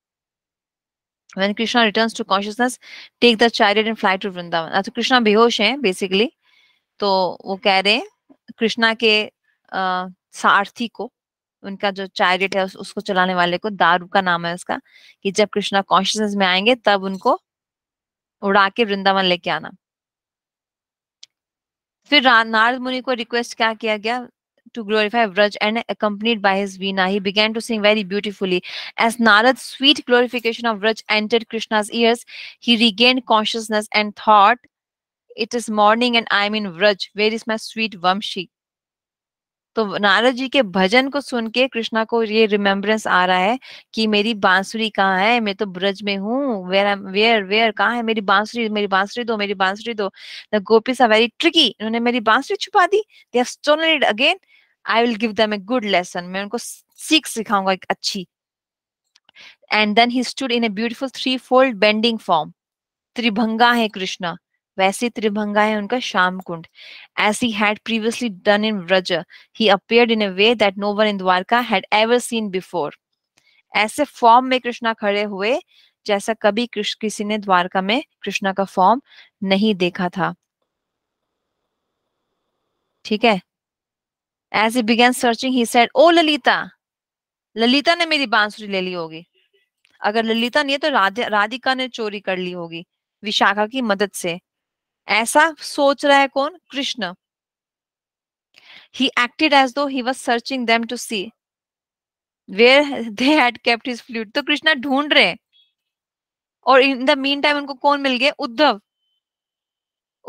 When Krishna returns to consciousness, take the chariot and fly to Vrindavan. तो कृष्णा बेहोश हैं basically तो वो कह रहे हैं कृष्णा के सारथी को उनका जो चैरियट है उस, उसको चलाने वाले को दारू का नाम है उसका कि जब कृष्णा कॉन्शियसनेस में आएंगे तब उनको उड़ा के वृंदावन लेके आना फिर नारद मुनि को request to glorify Vraj and accompanied by his Veena, he began to sing very beautifully. As Narad's sweet glorification of Vraj entered Krishna's ears, he regained consciousness and thought, It is morning and I am in Vraj. Where is my sweet Vamshik?" तो नारद जी के भजन को सुन के कृष्णा को ये remembrance आ रहा है कि मेरी बांसुरी कहाँ है मैं तो ब्रज में हूँ वेयर वेयर वेयर कहाँ है मेरी बांसुरी मेरी बांसुरी दो मेरी बांसुरी दो the gopis are very tricky उन्होंने मेरी बांसुरी छुपा दी दे it again I will give them a good lesson मैं उनको सीख सिखाऊंगा एक अच्छी and then he stood in a beautiful three fold bending form त्रिभंगा है कृष्णा वैसे त्रिभंगा है उनका Shyam Kund as he had previously done in Vraj he appeared in a way that no one in Dwarka had ever seen before ऐसे फॉर्म में कृष्णा खड़े हुए जैसा कभी किसी ने द्वारका में कृष्णा का फॉर्म नहीं देखा था ठीक है as he began searching he said O Lalita Lalita ने मेरी बांसुरी ले ली होगी अगर ललिता नहीं है तो राधिका ने चोरी कर ली होगी विशाखा की मदद से ऐसा सोच रहा है कौन कृष्ण ही acted as though he was searching them to see where they had kept his flute तो कृष्णा ढूंढ रहे और इन द मीन टाइम उनको कौन मिल गया उद्धव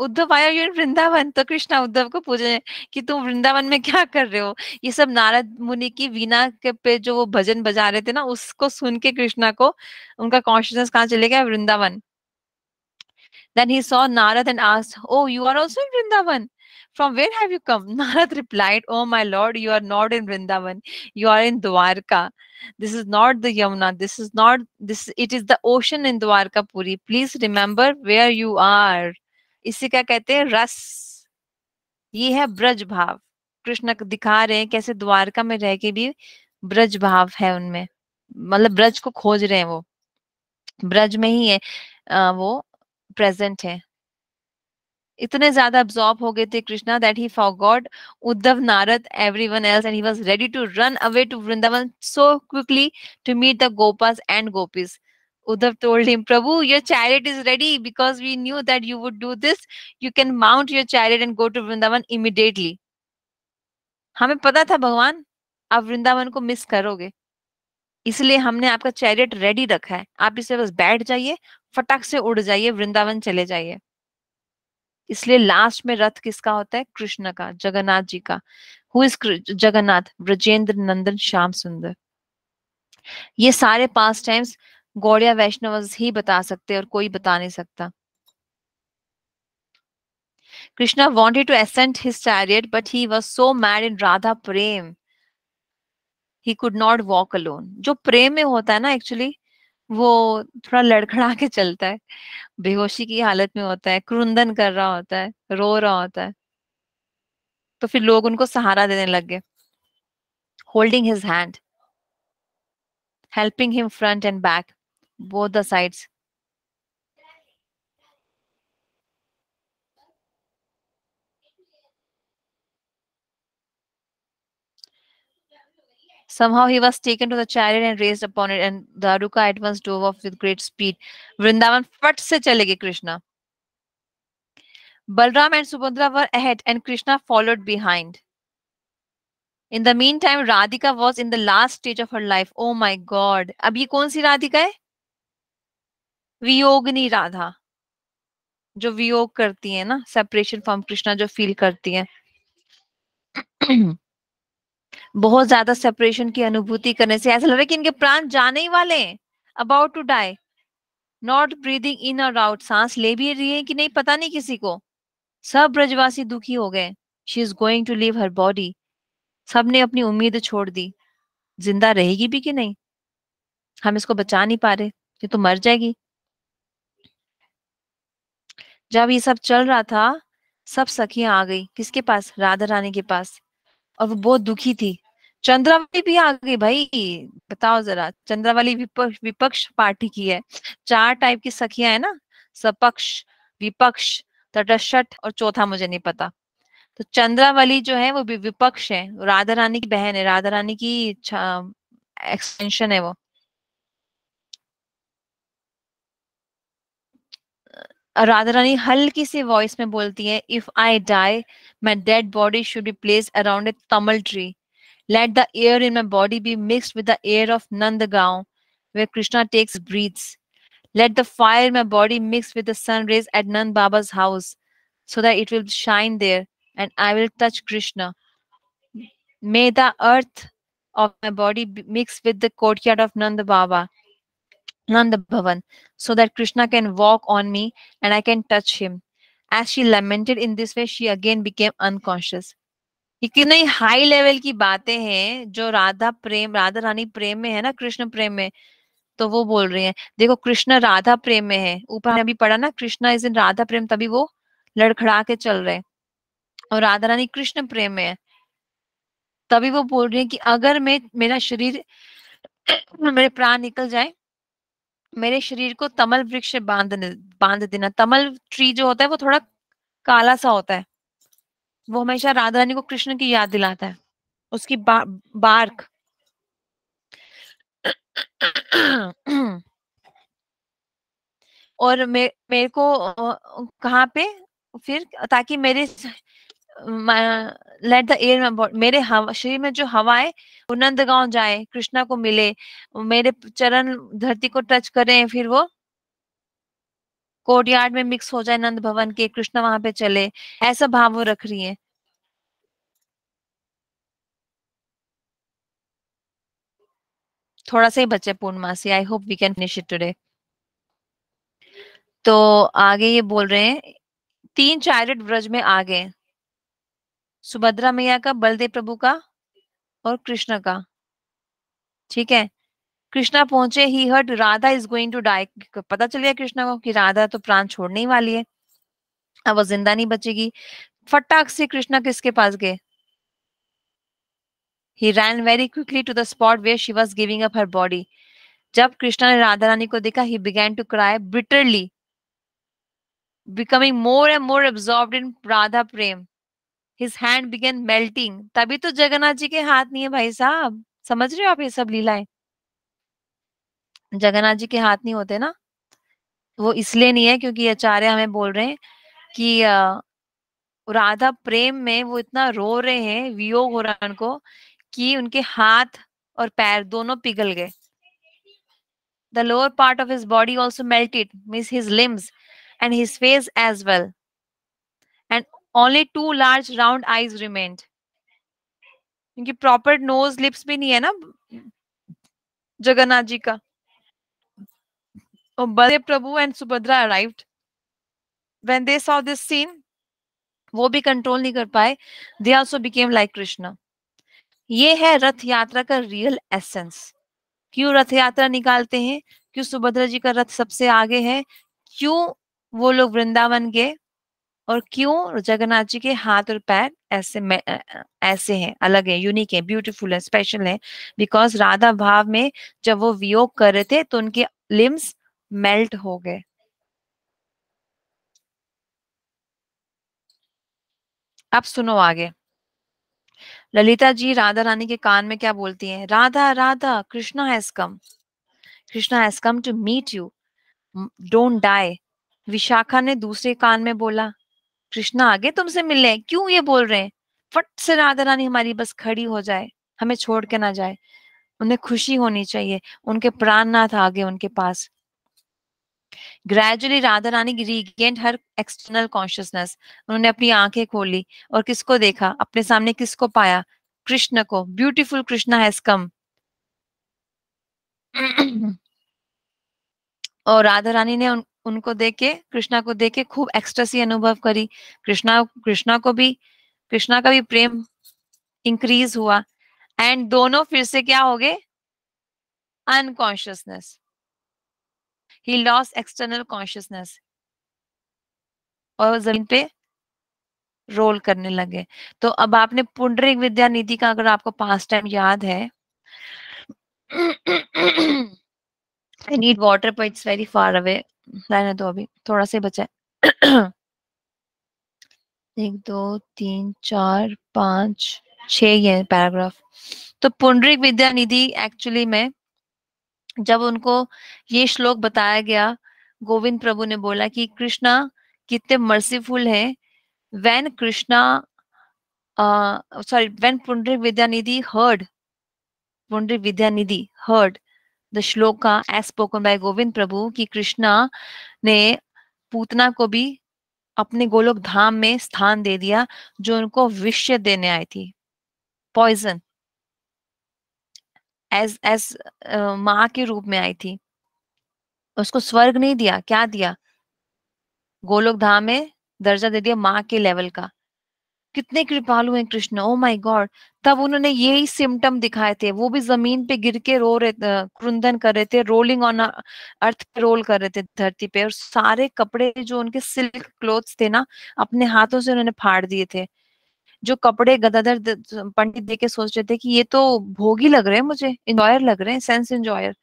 उद्धव आया यू वृंदावन तो कृष्णा उद्धव को पूछे कि तुम वृंदावन में क्या कर रहे हो ये सब नारद मुनि की वीणा के पे जो वो भजन बजा रहे थे ना उसको सुन के कृष्णा को उनका कॉन्शियसनेस कहाँ चले गया Vrindavan Then he saw Narad and asked, Oh, you are also in Vrindavan. From where have you come? Narad replied, Oh, my lord, you are not in Vrindavan. You are in Dwarka. This is not the Yamuna. This is not this. It is the ocean in Dwarka Puri. Please remember where you are. इसी क्या कहते हैं रस ये है ब्रज भाव कृष्ण दिखा रहे हैं कैसे द्वारका में रह के भी ब्रज भाव है उनमें मतलब ब्रज को खोज रहे हैं वो ब्रज में ही है आ, वो प्रेजेंट है इतने ज्यादा अब्सॉर्ब हो गए थे Krishna that he forgot Uddhav Narad every one else and was ready to run away to Vrindavan so quickly to meet the gopas and gopis Uddhav told him Prabhu your chariot is ready because we knew that you would do this you can mount your chariot and go to Vrindavan immediately हमें पता था भगवान आप वृंदावन को miss करोगे इसलिए हमने आपका चैरियट रेडी रखा है आप इसे बस बैठ जाइए फटाक से उड़ जाइए वृंदावन चले जाइए इसलिए लास्ट में रथ किसका होता है कृष्ण का जगन्नाथ जी का हु इज जगन्नाथ ब्रजेंद्र नंदन श्याम सुंदर ये सारे पास टाइम्स गौड़िया वैष्णव ही बता सकते और कोई बता नहीं सकता Krishna wanted to ascend his chariot, but he was so mad in Radha he could not walk alone जो प्रेम में होता है ना एक्चुअली वो थोड़ा लड़खड़ा के चलता है बेहोशी की हालत में होता है क्रुंदन कर रहा होता है रो रहा होता है तो फिर लोग उनको सहारा देने लग गए holding his hand helping him front and back both the sides Somehow he was taken to the chariot and raised upon it, and Daruka at once drove off with great speed. Vrindavan fat se chale gaye Krishna. Balram and Subhadra were ahead, and Krishna followed behind. In the meantime, Radhika was in the last stage of her life. Oh my God! अब ये कौन सी राधिका है? वियोगनी राधा, जो वियोग करती है ना, separation from Krishna जो feel करती है. बहुत ज्यादा सेपरेशन की अनुभूति करने से ऐसा लग रहा है कि इनके प्राण जाने ही वाले हैं about to die not breathing in और आउट सांस ले भी रही है कि नहीं पता नहीं किसी को सब ब्रजवासी दुखी हो गए she is going to leave her body सबने अपनी उम्मीद छोड़ दी जिंदा रहेगी भी कि नहीं हम इसको बचा नहीं पा रहे ये तो मर जाएगी जब ये सब चल रहा था सब सखियां आ गई किसके पास राधा रानी के पास और वो बहुत दुखी थी चंद्रावली भी आ गई भाई बताओ जरा चंद्रावली विपक्ष विपक्ष पार्टी की है चार टाइप की सखिया है ना सपक्ष विपक्ष तटस्थ और चौथा मुझे नहीं पता तो चंद्रावली जो है वो विपक्ष है राधा रानी की बहन है राधा रानी की एक्सटेंशन है वो राधा रानी हल्की सी वॉइस में बोलती है if I die my dead body should be place around a tamal tree let the air in my body be mix with the air of Nand Gaon where Krishna takes breaths let the fire my body mix with the sun rays at Nand Baba's house so that it will shine there and I will touch Krishna may the earth of my body mix with the court of Nand Baba Nanda Bhavan so that Krishna can walk on me and I can touch him. As she lamented in this way, she again became unconscious. ये कितनी high level की बातें हैं जो राधा प्रेम राधा रानी प्रेम में है ना कृष्ण प्रेम में तो वो बोल रही हैं देखो कृष्ण राधा प्रेम में है ऊपर अभी पढ़ा ना कृष्णा इज इन राधा प्रेम तभी वो लड़खड़ा के चल रहे और राधा रानी कृष्ण प्रेम में है तभी वो बोल रही है कि अगर मैं मेरा शरीर मेरे प्राण निकल जाए मेरे शरीर को तमल वृक्ष बांध बांध देना तमल ट्री जो होता है वो थोड़ा काला सा होता है वो हमेशा राधा रानी को कृष्ण की याद दिलाता है उसकी बा, बार्क और मे, मेरे को कहाँ पे फिर ताकि मेरे लेट द एयर मेरे हवा शरीर में जो हवा है वो नंदगांव जाए कृष्णा को मिले मेरे चरण धरती को टच करें फिर वो कोर्टयार्ड में मिक्स हो जाए नंद भवन के कृष्णा वहां पे चले ऐसा भाव वो रख रही है थोड़ा सा ही बचे Purnamasi I hope we can finish it today तो आगे ये बोल रहे हैं तीन चायरेट व्रज में आ गए सुभद्रा मैया का बलदेव प्रभु का और कृष्ण का ठीक है कृष्णा पहुंचे he heard Radha is going to die पता चल गया कृष्णा को कि राधा तो प्राण छोड़ने ही वाली है अब वो जिंदा नहीं बचेगी फटाक से कृष्णा किसके पास गए he ran very quickly to the spot where she was giving up her body जब कृष्णा ने राधा रानी को देखा he began to cry bitterly becoming more and more absorb in Radha प्रेम हिज हैंड बिगेन मेल्टिंग तभी तो जगन्नाथ जी के हाथ नहीं है भाई साहब समझ रहे हो आप ये सब लीलाएं जगन्नाथ जी के हाथ नहीं होते ना वो इसलिए नहीं है क्योंकि आचार्य हमें बोल रहे हैं कि राधा प्रेम में वो इतना रो रहे हैं वियोग हो रहा उनको कि उनके हाथ और पैर दोनों पिघल गए the lower part of his body also melted means his limbs and his face as well only two large round eyes remained क्योंकि प्रॉपर नोज लिप्स भी नहीं है ना जगन्नाथ जी का बड़े प्रभु and Subhadra arrived when they saw this scene वो भी कंट्रोल नहीं कर पाए they also became like Krishna ये है रथ यात्रा का रियल एसेंस क्यों रथ यात्रा निकालते हैं क्यों सुभद्रा जी का रथ सबसे आगे है क्यों वो लोग वृंदावन गए और क्यों जगन्नाथ जी के हाथ और पैर ऐसे ऐसे हैं अलग है यूनिक है ब्यूटीफुल है स्पेशल है बिकॉज राधा भाव में जब वो वियोग कर रहे थे तो उनके लिम्स मेल्ट हो गए अब सुनो आगे ललिता जी राधा रानी के कान में क्या बोलती हैं Radha Radha Krishna has come Krishna has come to meet you don't die Vishakha ने दूसरे कान में बोला कृष्णा आगे तुमसे मिलने क्यों ये बोल रहे हैं फट से राधा रानी हमारी बस खड़ी हो जाए हमें छोड़ के ना जाए उन्हें खुशी होनी चाहिए उनके प्राण था आगे उनके पास gradually Radha Rani regained her external consciousness उन्होंने अपनी आंखें खोली और किसको देखा अपने सामने किसको पाया कृष्ण को ब्यूटीफुल कृष्णा हैज कम और राधा रानी ने उन, उनको देखे कृष्णा को देखे खूब एक्सट्रेसी अनुभव करी कृष्णा कृष्णा को भी कृष्णा का भी प्रेम इंक्रीज हुआ एंड दोनों फिर से क्या हो गए unconsciousness he lost external consciousness और जमीन पे रोल करने लगे तो अब आपने पुंडरिक विद्या नीति का अगर आपको पास टाइम याद है (clears throat) I need water, but it's very far away. रहने दो अभी थोड़ा सा बचा है एक दो तीन चार पांच छह ये पैराग्राफ तो पुंडरिक विद्या निधि एक्चुअली में जब उनको ये श्लोक बताया गया गोविंद प्रभु ने बोला कि कृष्णा कितने मर्सीफुल है when Krishna sorry when Pundarik Vidyanidhi heard Pundarik Vidyanidhi heard the shloka as spoken by Govind Prabhu कि कृष्णा ने पूतना को भी अपने गोलोक धाम में स्थान दे दिया जो उनको विषय देने आई थी पॉइजन एज एज माँ के रूप में आई थी उसको स्वर्ग नहीं दिया क्या दिया गोलोक धाम में दर्जा दे दिया माँ के लेवल का कितने कृपालु हैं कृष्ण ओ माय गॉड तब उन्होंने यही सिम्टम दिखाए थे वो भी जमीन पे गिर के रो रहे क्रुंदन कर रहे थे रोलिंग ऑन अर्थ पे रोल कर रहे थे धरती पे और सारे कपड़े जो उनके सिल्क क्लोथ्स थे ना अपने हाथों से उन्होंने फाड़ दिए थे जो कपड़े गदाधर पंडित देख के सोच रहे थे कि ये तो भोगी लग रहे हैं मुझे इंजॉयर लग रहे हैं सेंस इंजॉयर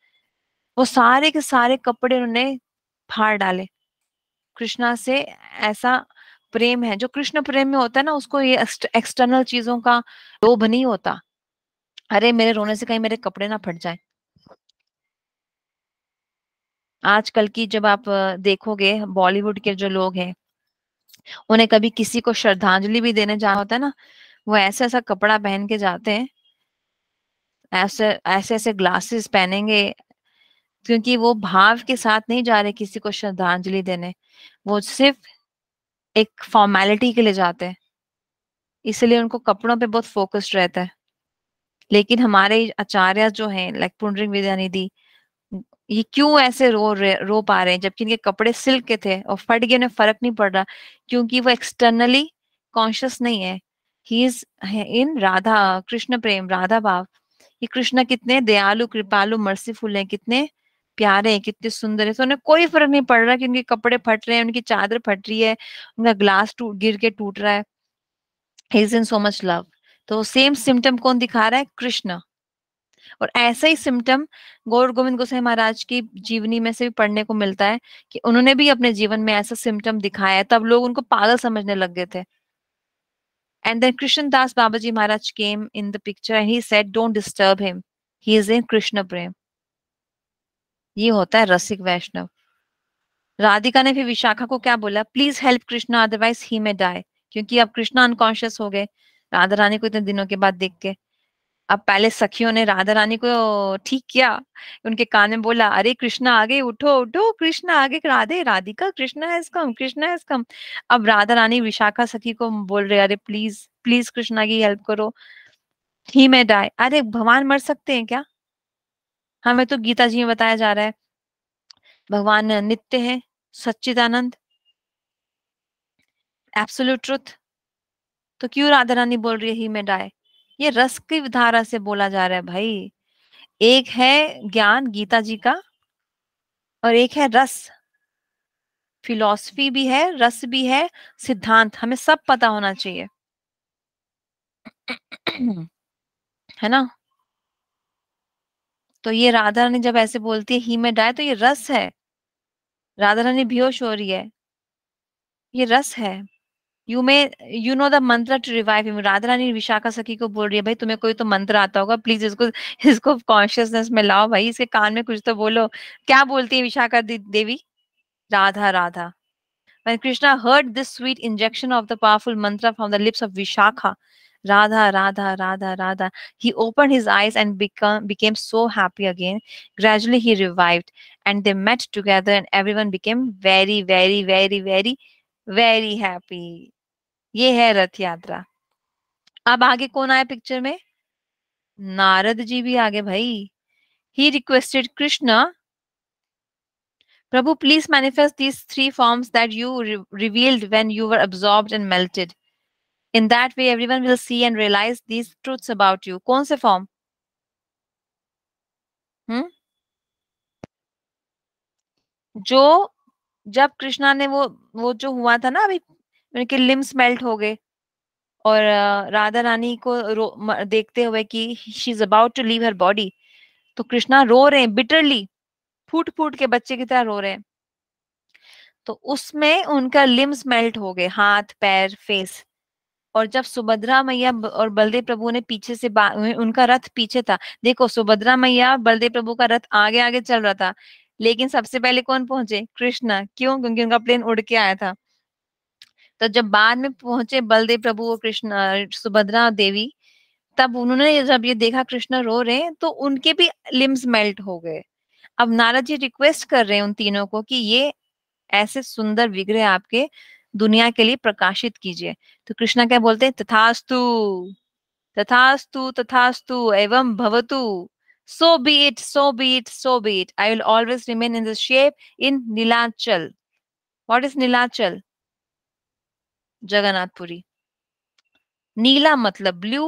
वो सारे के सारे कपड़े उन्होंने फाड़ डाले कृष्णा से ऐसा प्रेम है जो कृष्ण प्रेम में होता है ना उसको ये एक्सटर्नल चीजों का लोभ नहीं होता अरे मेरे रोने से कहीं मेरे कपड़े ना फट जाए आजकल की जब आप देखोगे बॉलीवुड के जो लोग हैं उन्हें कभी किसी को श्रद्धांजलि भी देने जाना होता है ना वो ऐसा ऐसा कपड़ा पहन के जाते हैं ऐसे ऐसे ऐसे ग्लासेस पहनेंगे क्योंकि वो भाव के साथ नहीं जा रहे किसी को श्रद्धांजलि देने वो सिर्फ एक फॉर्मेलिटी के लिए जाते हैं इसलिए उनको कपड़ों पे बहुत फोकस्ड रहता है लेकिन हमारे आचार्य जो हैं लाइक पुंडरिंग विद्यानिधि ये क्यों ऐसे रो रो पा रहे हैं जबकि इनके कपड़े सिल्क के थे और फट गए उन्हें फर्क नहीं पड़ रहा क्योंकि वो एक्सटर्नली कॉन्शियस नहीं है he is in Radha Krishna प्रेम राधा भाव ये कृष्ण कितने दयालु कृपालु मर्सीफुल हैं कितने प्यारे हैं कितने सुंदर है तो उन्हें कोई फर्क नहीं पड़ रहा कि उनके कपड़े फट रहे हैं उनकी चादर फट रही है उनका ग्लास टूट गिर के टूट रहा है is in so much love तो सेम सिम्टम कौन दिखा रहा है कृष्ण और ऐसा ही सिम्टम गौर गोविंद गोसाई महाराज की जीवनी में से भी पढ़ने को मिलता है कि उन्होंने भी अपने जीवन में ऐसा सिम्टम दिखाया तब लोग उनको पागल समझने लग गए थे then then Krishnadas Babaji Maharaj came in the picture and he said Don't disturb him he is in Krishna प्रेम ये होता है रसिक वैष्णव राधिका ने फिर विशाखा को क्या बोला please help Krishna otherwise he may die क्योंकि अब कृष्णा अनकॉन्शियस हो गए राधा रानी को इतने दिनों के बाद देख के अब पहले सखियों ने राधा रानी को ठीक किया उनके कान में बोला अरे कृष्णा आगे उठो उठो कृष्णा आगे Radhe Radhika Krishna has come Krishna has come अब राधा रानी विशाखा सखी को बोल रहे अरे प्लीज प्लीज कृष्णा की हेल्प करो ही में डाय अरे भगवान मर सकते हैं क्या हमें हाँ, तो गीता जी में बताया जा रहा है भगवान नित्य है सच्चिदानंद एब्सोल्यूट ट्रुथ तो क्यों राधा रानी बोल रही है ही में डाय ये रस की धारा से बोला जा रहा है भाई एक है ज्ञान गीता जी का और एक है रस फिलॉसफी भी है रस भी है सिद्धांत हमें सब पता होना चाहिए (clears throat) है ना तो ये राधा रानी जब ऐसे बोलती है ही में डाय तो ये रस है राधा रानी बेहोश हो रही है ये रस है you may you know the mantra to revive him Radha Rani Vishakha सखी को बोल रही है भाई तुम्हें कोई तो मंत्र आता होगा प्लीज इसको इसको कॉन्शियसनेस में लाओ भाई इसके कान में कुछ तो बोलो क्या बोलती है Vishakha Devi Radha Radha Krishna heard this sweet injection of the powerful mantra from the lips of Vishakha Radha, Radha, Radha, Radha. He opened his eyes and become, became so happy again. Gradually, he revived and they met together, and everyone became very, very, very, very, very happy. ye hai rath यात्रा ab aage कौन आया picture mein narad ji bhi aage bhai he requested krishna Prabhu, please manifest these three forms that you re revealed when you were absorbed and melted. In that way, everyone will see and realize these truths about you. कौन से form हम्म जो जब कृष्णा ने वो वो जो हुआ था ना अभी उनके लिम्स मेल्ट हो गए और राधा रानी को रो देखते हुए कि she is about to leave her body तो कृष्णा रो रहे हैं बिटरली फूट फूट के बच्चे की तरह रो रहे हैं तो उसमें उनका लिम्स मेल्ट हो गए हाथ पैर फेस और जब सुभद्रा मैया और बलदेव प्रभु ने पीछे से उनका रथ पीछे था देखो सुभद्रा मैया बलदेव प्रभु का रथ आगे आगे चल रहा था लेकिन सबसे पहले कौन पहुंचे कृष्णा क्यों क्योंकि उनका प्लेन उड़ के आया था तो जब बाद में पहुंचे बलदेव प्रभु और कृष्ण सुभद्रा देवी तब उन्होंने जब ये देखा कृष्ण रो रहे हैं तो उनके भी लिम्स मेल्ट हो गए अब नारद जी रिक्वेस्ट कर रहे हैं उन तीनों को कि ये ऐसे सुंदर विग्रह आपके दुनिया के लिए प्रकाशित कीजिए तो कृष्णा क्या बोलते हैं तथास्तु तथास्तु तथास्तु एवं भवतु सो be it so be it so be it i will always remain in this shape in nilachal Jagannathpuri नीला मतलब ब्लू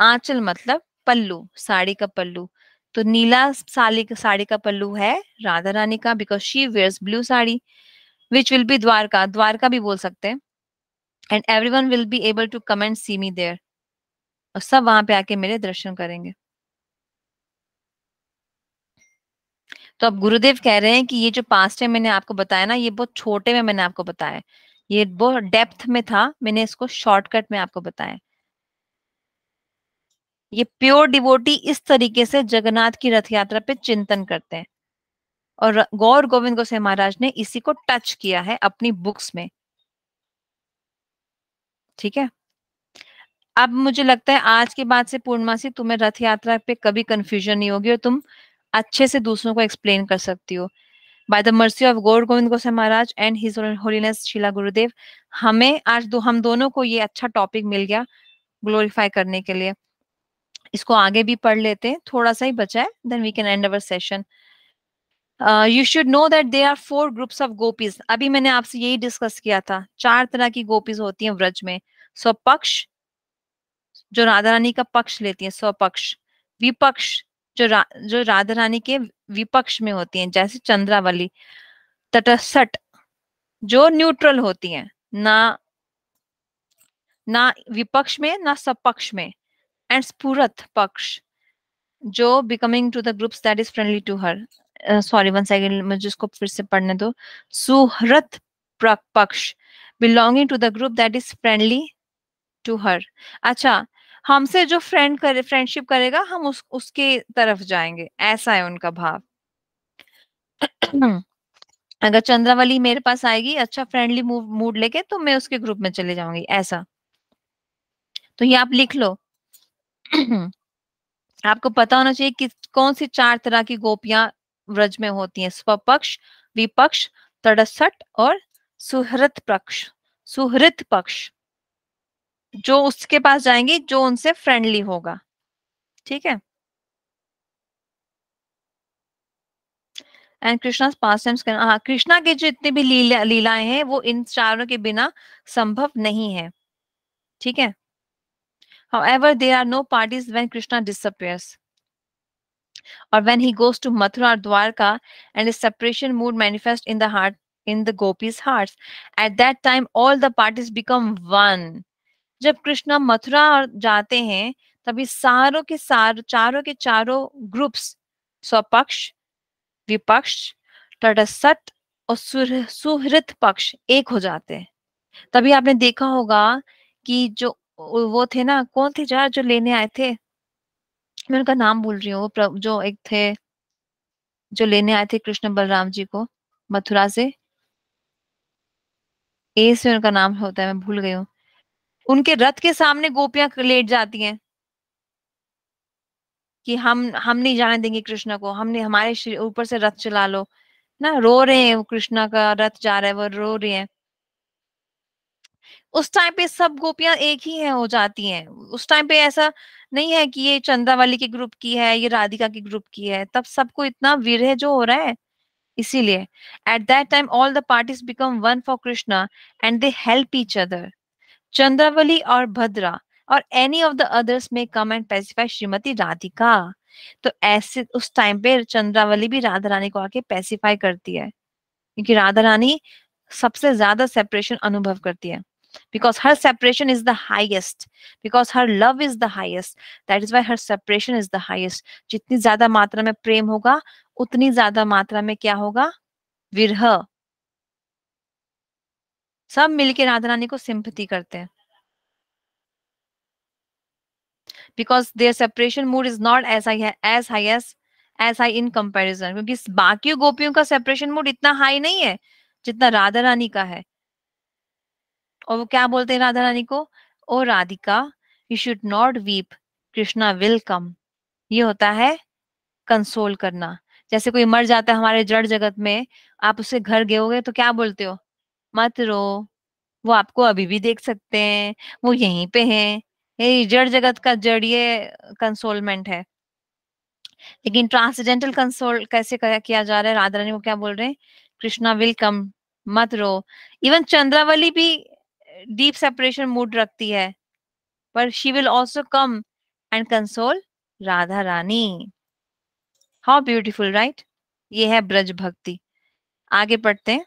आंचल मतलब पल्लू साड़ी का पल्लू तो नीला साड़ी साड़ी का पल्लू है राधा रानी का because she wears blue sari which will be Dwarka Dwarka भी बोल सकते हैं and every one will be able to comment see me there और सब वहां पे आके मेरे दर्शन करेंगे तो अब गुरुदेव कह रहे हैं कि ये जो पास्ट है मैंने आपको बताया ना ये बहुत छोटे में मैंने आपको बताया ये बहुत डेप्थ में था मैंने इसको शॉर्टकट में आपको बताया ये प्योर डिवोटी इस तरीके से जगन्नाथ की रथ यात्रा पे चिंतन करते हैं और गौर गोविंद गोसे महाराज ने इसी को टच किया है अपनी बुक्स में ठीक है अब मुझे लगता है आज के बाद से पूर्णमासी तुम्हें रथ यात्रा पे कभी कंफ्यूजन नहीं होगी और तुम अच्छे से दूसरों को एक्सप्लेन कर सकती हो by the mercy of Gaur Govind Goswami Maharaj and his holiness Srila Gurudev हमें आज दो हम दोनों को ये अच्छा टॉपिक मिल गया ग्लोरीफाई करने के लिए इसको आगे भी पढ़ लेते हैं थोड़ा सा ही बचा है then we can end our session you should know that there are four groups of gopis अभी मैंने आपसे यही डिस्कस किया था चार तरह की गोपीज होती हैं व्रज में स्वपक्ष जो राधा रानी का पक्ष लेती हैं स्वपक्ष विपक्ष जो रा, जो राधा रानी के विपक्ष में होती हैं जैसे चंद्रावली तटसठ जो न्यूट्रल होती हैं ना ना विपक्ष में ना सपक्ष में एंड स्पूरत पक्ष जो becoming to the groups that is friendly to her sorry one second मुझे इसको फिर से पढ़ने दो सुहृत पक्ष belonging to the group that is friendly to her अच्छा हमसे जो फ्रेंड करे फ्रेंडशिप करेगा हम उस उसके तरफ जाएंगे ऐसा है उनका भाव (clears throat) अगर चंद्रावली मेरे पास आएगी अच्छा फ्रेंडली मूड लेके तो मैं उसके ग्रुप में चले जाऊंगी ऐसा तो ये आप लिख लो (clears throat) आपको पता होना चाहिए कि कौन सी चार तरह की गोपियां व्रज में होती हैं स्वपक्ष विपक्ष तड़सठ और सुहृत पक्ष सुहृत पक्ष जो उसके पास जाएंगी जो उनसे फ्रेंडली होगा ठीक है एंड कृष्णा पास टाइम्स कहना हाँ कृष्णा के जो इतने भी लीला लीलाएं हैं वो इन चारों के बिना संभव नहीं है ठीक है however they are no parties when Krishna disappears or when he goes to Mathura or Dwarka and his separation mood manifests in the heart in the gopis' hearts. At that time, all the parties become one. जब कृष्णा मथुरा और जाते हैं तभी सारों के सार चारों के चारों ग्रुप्स स्वपक्ष विपक्ष तटस्थ और सुहृत पक्ष एक हो जाते हैं तभी आपने देखा होगा कि जो वो थे ना कौन थे यार जो लेने आए थे मैं उनका नाम भूल रही हूँ वो जो एक थे जो लेने आए थे कृष्ण बलराम जी को मथुरा से ए से उनका नाम होता है मैं भूल गई हूँ उनके रथ के सामने गोपियां लेट जाती हैं कि हम हम नहीं जाने देंगे कृष्णा को हमने हमारे ऊपर से रथ चला लो ना रो रहे हैं कृष्णा का रथ जा रहा है वो रो रहे हैं उस टाइम पे सब गोपियां एक ही हैं हो जाती हैं उस टाइम पे ऐसा नहीं है कि ये चंदा वाली के ग्रुप की है ये राधिका के ग्रुप की है तब सबको इतना विरह जो हो रहा है इसीलिए at that time all the parties become one for Krishna and they help each other Chandravali और भद्रा और any of the others may come and pacify Shrimati Radhika तो ऐसे उस टाइम पे चंद्रावली भी राधा रानी को आके पैसिफाई करती है क्योंकि राधा रानी सबसे ज्यादा सेपरेशन अनुभव करती है because her separation is the highest because her love is the highest that is why her separation is the highest जितनी ज्यादा मात्रा में प्रेम होगा उतनी ज्यादा मात्रा में क्या होगा विरह सब मिलके राधा रानी को सिंपति करते हैं because their separation mood is not as I as high as as high in comparison क्योंकि बाकी गोपियों का सेपरेशन मूड इतना हाई नहीं है जितना राधा रानी का है और वो क्या बोलते हैं राधा रानी को O Radhika you should not weep Krishna will come ये होता है कंसोल करना जैसे कोई मर जाता है हमारे जड़ जगत में आप उसे घर गए होगे तो क्या बोलते हो मत रो वो आपको अभी भी देख सकते हैं वो यहीं पे हैं ये जड़ जगत का जड़ी कंसोलमेंट है लेकिन ट्रांसजेंडल कंसोल कैसे किया जा रहा है राधा रानी को क्या बोल रहे हैं कृष्णा विल कम मत रो इवन चंद्रावली भी डीप सेपरेशन मूड रखती है पर she will also come and console Radha Rani how beautiful right ये है ब्रज भक्ति आगे पढ़ते हैं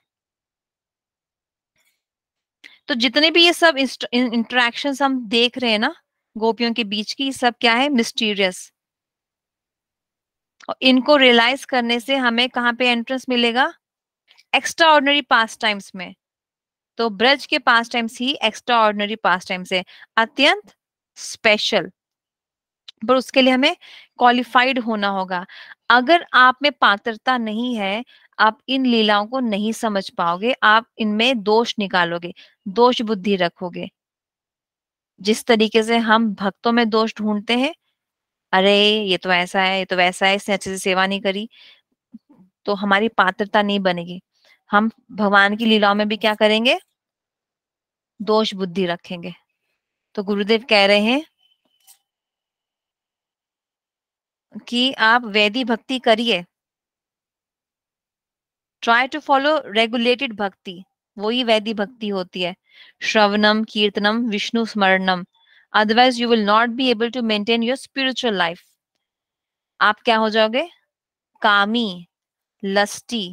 तो जितने भी ये सब इंटरेक्शन हम देख रहे हैं ना गोपियों के बीच की सब क्या है मिस्टीरियस और इनको रियलाइज करने से हमें कहाँ पे एंट्रेंस मिलेगा एक्स्ट्रा ऑर्डनरी पास टाइम्स में तो ब्रज के पास टाइम्स ही एक्स्ट्रा ऑर्डनरी पास टाइम्स है अत्यंत स्पेशल पर उसके लिए हमें क्वालिफाइड होना होगा अगर आप में पात्रता नहीं है आप इन लीलाओं को नहीं समझ पाओगे आप इनमें दोष निकालोगे दोष बुद्धि रखोगे जिस तरीके से हम भक्तों में दोष ढूंढते हैं अरे ये तो ऐसा है ये तो वैसा है इसने अच्छे से सेवा नहीं करी तो हमारी पात्रता नहीं बनेगी हम भगवान की लीलाओं में भी क्या करेंगे दोष बुद्धि रखेंगे तो गुरुदेव कह रहे हैं कि आप वैदी भक्ति करिए ट्राई टू फॉलो रेगुलेटेड भक्ति वो ही वैदी भक्ति होती है श्रवणम कीर्तनम विष्णु स्मरणम otherwise you will not be able to maintain your spiritual life आप क्या हो जाओगे कामी लस्टी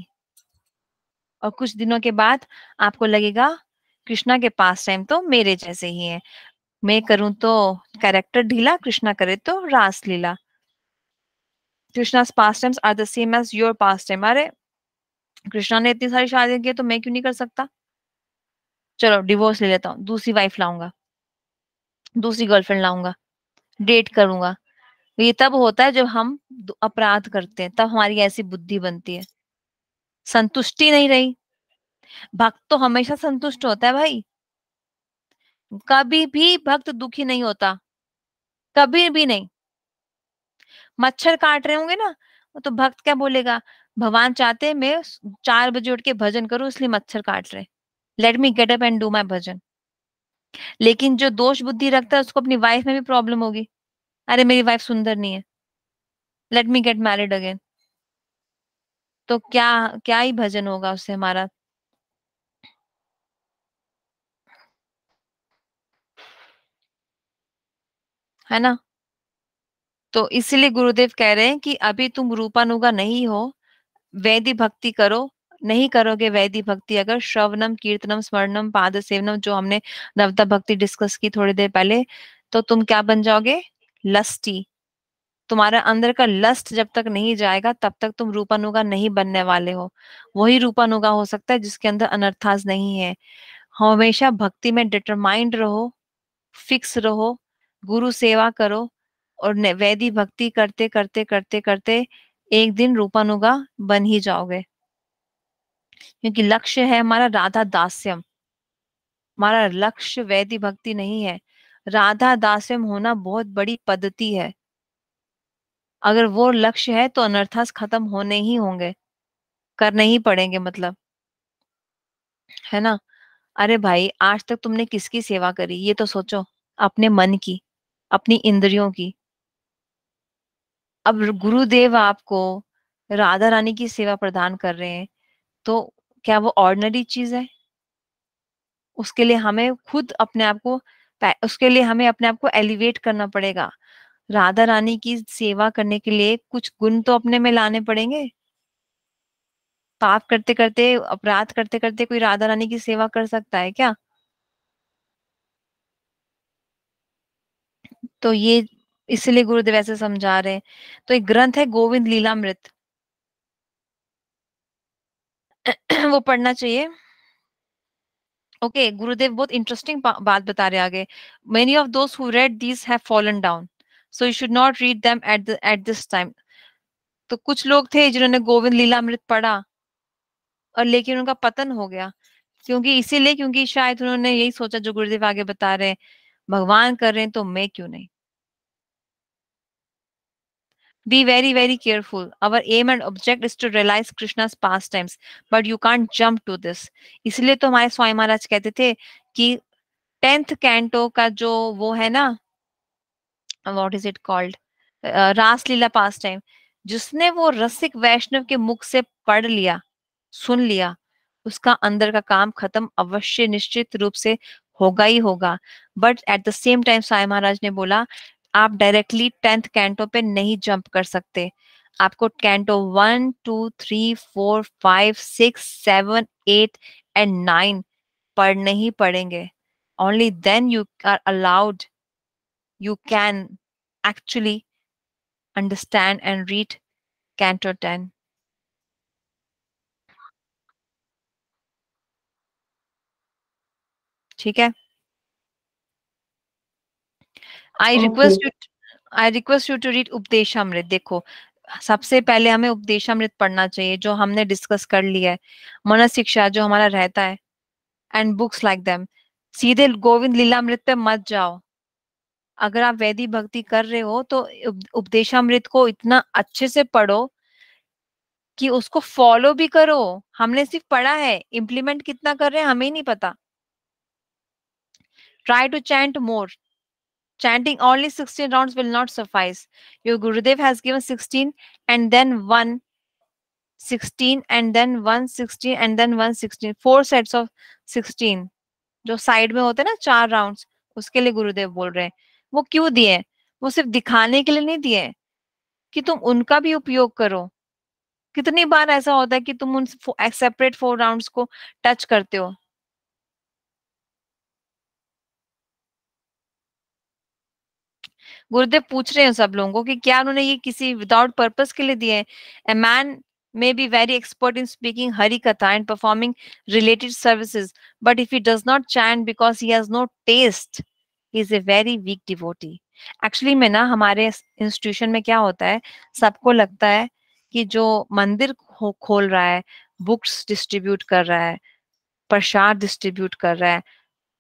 और कुछ दिनों के बाद आपको लगेगा कृष्णा के पास टाइम तो मेरे जैसे ही है मैं करूं तो कैरेक्टर ढीला कृष्णा करे तो Ras Lila Krishna pastimes are the same as your pastime अरे कृष्णा ने इतनी सारी शादी की तो मैं क्यों नहीं कर सकता चलो डिवोर्स ले लेता हूँ दूसरी वाइफ लाऊंगा दूसरी गर्लफ्रेंड लाऊंगा डेट करूंगा ये तब होता है जब हम अपराध करते हैं तब हमारी ऐसी बुद्धि बनती है संतुष्टि नहीं रही भक्त तो हमेशा संतुष्ट होता है भाई कभी भी भक्त दुखी नहीं होता कभी भी नहीं मच्छर काट रहे होंगे ना तो भक्त क्या बोलेगा भगवान चाहते मैं चार बजे उठ के भजन करूं इसलिए मच्छर काट रहे let me get up and do my bhajan लेकिन जो दोष बुद्धि रखता है उसको अपनी वाइफ में भी प्रॉब्लम होगी अरे मेरी वाइफ सुंदर नहीं है let me get married again तो क्या क्या ही भजन होगा उससे हमारा है ना तो इसलिए गुरुदेव कह रहे हैं कि अभी तुम रूपानुगा नहीं हो वैदि भक्ति करो नहीं करोगे वैदि भक्ति अगर श्रवणम कीर्तनम स्मरणम पाद सेवनम जो हमने नवता भक्ति डिस्कस की थोड़ी देर पहले तो तुम क्या बन जाओगे लस्टी तुम्हारा अंदर का लस्ट जब तक नहीं जाएगा तब तक तुम रूपानुगा नहीं बनने वाले हो वही रूपानुगा हो सकता है जिसके अंदर अनर्थाज नहीं है हमेशा भक्ति में डिटरमाइंड रहो फिक्स रहो गुरु सेवा करो और वैदी भक्ति करते करते करते करते एक दिन रूपानुगा बन ही जाओगे क्योंकि लक्ष्य है हमारा राधा दास्यम हमारा लक्ष्य वैदी भक्ति नहीं है राधा दास्यम होना बहुत बड़ी पद्धति है अगर वो लक्ष्य है तो अनर्थास खत्म होने ही होंगे करने ही पड़ेंगे मतलब है ना अरे भाई आज तक तुमने किसकी सेवा करी ये तो सोचो अपने मन की अपनी इंद्रियों की अब गुरुदेव आपको राधा रानी की सेवा प्रदान कर रहे हैं तो क्या वो ऑर्डनरी चीज है उसके लिए हमें खुद अपने आप को उसके लिए हमें अपने आप को एलिवेट करना पड़ेगा राधा रानी की सेवा करने के लिए कुछ गुण तो अपने में लाने पड़ेंगे पाप करते करते अपराध करते करते कोई राधा रानी की सेवा कर सकता है क्या तो ये इसलिए गुरुदेव ऐसे समझा रहे हैं तो एक ग्रंथ है गोविंद लीलामृत (clears throat) वो पढ़ना चाहिए ओके okay, गुरुदेव बहुत इंटरेस्टिंग बात बता रहे आगे many of those who read these have fallen down so you should not read them at at this time तो कुछ लोग थे जिन्होंने गोविंद लीला अमृत पढ़ा और लेकिन उनका पतन हो गया क्योंकि इसीलिए क्योंकि शायद उन्होंने यही सोचा जो गुरुदेव आगे बता रहे हैं भगवान कर रहे हैं तो मैं क्यों नहीं be very very careful our aim and object is to realize krishna's pastimes but you can't jump to this इसलिए तो हमारे स्वामी महाराज कहते थे कि टेंथ कैंटो का जो वो है ना what is it called lila pastime जिसने वो रसिक वैष्णव के मुख से पढ़ लिया सुन लिया उसका अंदर का काम खत्म अवश्य निश्चित रूप से होगा ही होगा but at the same time Sai Maharaj ने बोला आप डायरेक्टली टेंथ कैंटो पे नहीं जंप कर सकते आपको canto one two three four five six seven eight and nine पढ़ने ही पड़ेंगे only then you are allowed you can actually understand and read Canto 10. ठीक है I request you I request you to read Upadeshamrita देखो सबसे पहले हमें उपदेशामृत पढ़ना चाहिए जो हमने डिस्कस कर लिया है मन शिक्षा जो हमारा रहता है एंड बुक्स लाइक देम सीधे गोविंद लीलामृत पे मत जाओ अगर आप वैदिक भक्ति कर रहे हो तो उपदेशामृत को इतना अच्छे से पढ़ो कि उसको फॉलो भी करो हमने सिर्फ पढ़ा है इम्प्लीमेंट कितना कर रहे हैं हमें नहीं पता try to chant more chanting only sixteen round will not suffice your Gurudev has given sixteen and then one sixteen and then one sixteen and then one sixteen four sets of sixteen जो side में होते हैं ना चार round उसके लिए गुरुदेव बोल रहे हैं वो क्यों दिए वो सिर्फ दिखाने के लिए नहीं दिए कि तुम उनका भी उपयोग करो कितनी बार ऐसा होता है कि तुम उन सेपरेट फोर राउंड्स को टच करते हो गुरुदेव पूछ रहे हैं सब लोगों को कि क्या उन्होंने ये किसी विदाउट पर्पस के लिए दिए a man be very expert in speaking speaking katha and performing related services but if he does not chant because he has no taste is a very weak devotee actually में ना हमारे institution में क्या होता है सबको लगता है कि जो मंदिर खोल रहा है बुक्स डिस्ट्रीब्यूट कर रहा है प्रसाद डिस्ट्रीब्यूट कर रहा है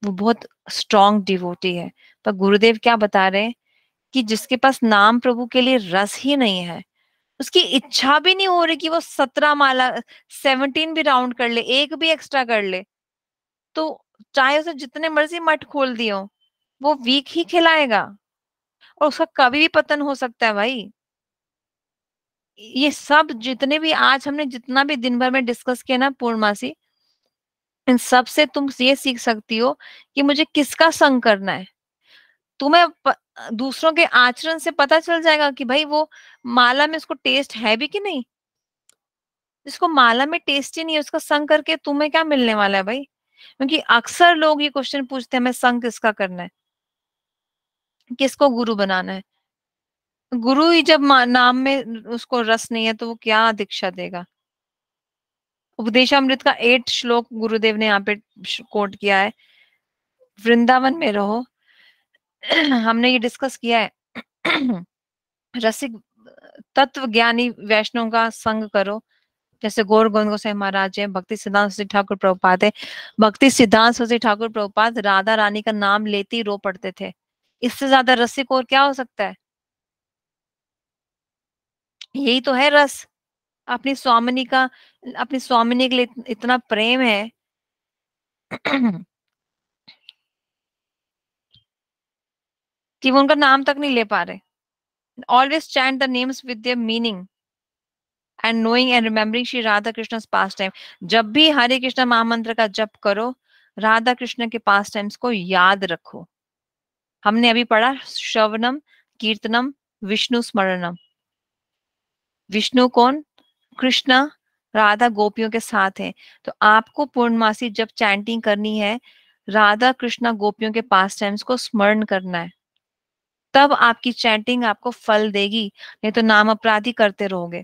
वो बहुत स्ट्रॉन्ग डिवोटी है पर गुरुदेव क्या बता रहे हैं कि जिसके पास नाम प्रभु के लिए रस ही नहीं है उसकी इच्छा भी नहीं हो रही कि वो सत्रह माला सेवनटीन भी राउंड कर ले एक भी एक्स्ट्रा कर ले तो चाहे उसे जितने मर्जी मठ खोल दियो वो वीक ही खिलाएगा और उसका कभी भी पतन हो सकता है भाई ये सब जितने भी आज हमने जितना भी दिन भर में डिस्कस किया ना पूर्णमासी इन सब से तुम ये सीख सकती हो कि मुझे किसका संग करना है तुम्हें प, दूसरों के आचरण से पता चल जाएगा कि भाई वो माला में उसको टेस्ट है भी कि नहीं जिसको माला में टेस्ट ही नहीं है उसका संग करके तुम्हें क्या मिलने वाला है भाई क्योंकि अक्सर लोग ये क्वेश्चन पूछते हैं हमें संग किसका करना है किसको गुरु बनाना है गुरु ही जब नाम में उसको रस नहीं है तो वो क्या दीक्षा देगा उपदेशामृत का एट श्लोक गुरुदेव ने यहाँ पे कोट किया है वृंदावन में रहो (clears throat) हमने ये डिस्कस किया है (clears throat) रसिक तत्व ज्ञानी वैष्णव का संग करो जैसे गौर गोविंद गोसाई महाराज है भक्ति सिद्धांत सरस्वती ठाकुर प्रभुपाद है भक्ति सिद्धांत सरस्वती ठाकुर प्रभुपाद राधा रानी का नाम लेते ही रो पड़ते थे इससे ज्यादा रसिक और क्या हो सकता है यही तो है रस अपनी स्वामिनी का अपनी स्वामिनी के लिए इतना प्रेम है कि वो उनका नाम तक नहीं ले पा रहे chanted the names with the meaning and knowing and remembering Shri Radha Krishna pastime जब भी हरे कृष्ण महामंत्र का जप करो राधा कृष्ण के पास टाइम्स को याद रखो हमने अभी पढ़ा श्रवणम कीर्तनम विष्णु स्मरणम विष्णु कौन कृष्णा राधा गोपियों के साथ है तो आपको पूर्णमासी जब चैंटिंग करनी है राधा कृष्णा गोपियों के पास टाइम्स को स्मरण करना है तब आपकी चैंटिंग आपको फल देगी नहीं तो नाम अपराधी करते रहोगे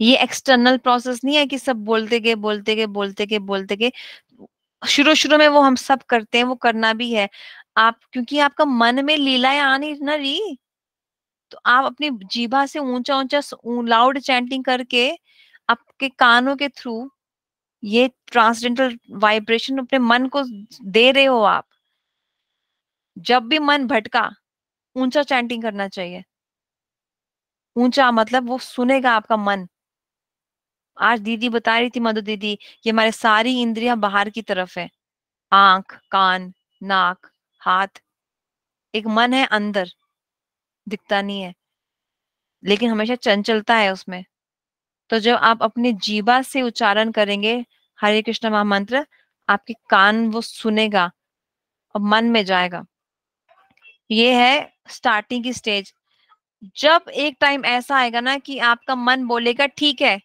ये एक्सटर्नल प्रोसेस नहीं है कि सब बोलते गए बोलते गए बोलते गए बोलते गए शुरू शुरू में वो हम सब करते हैं वो करना भी है आप क्योंकि आपका मन में लीलाएं आ नहीं ना री तो आप अपनी जीभा से ऊंचा ऊंचा लाउड चैंटिंग करके आपके कानों के थ्रू ये ट्रांसजेंडल वाइब्रेशन अपने मन को दे रहे हो आप जब भी मन भटका ऊंचा चैंटिंग करना चाहिए ऊंचा मतलब वो सुनेगा आपका मन आज दीदी बता रही थी मधु दीदी कि हमारे सारी इंद्रिया बाहर की तरफ है आंख कान नाक हाथ एक मन है अंदर दिखता नहीं है लेकिन हमेशा चंचलता है उसमें तो जब आप अपने जीवा से उच्चारण करेंगे हरे कृष्ण महामंत्र आपके कान वो सुनेगा और मन में जाएगा ये है स्टार्टिंग की स्टेज जब एक टाइम ऐसा आएगा ना कि आपका मन बोलेगा ठीक है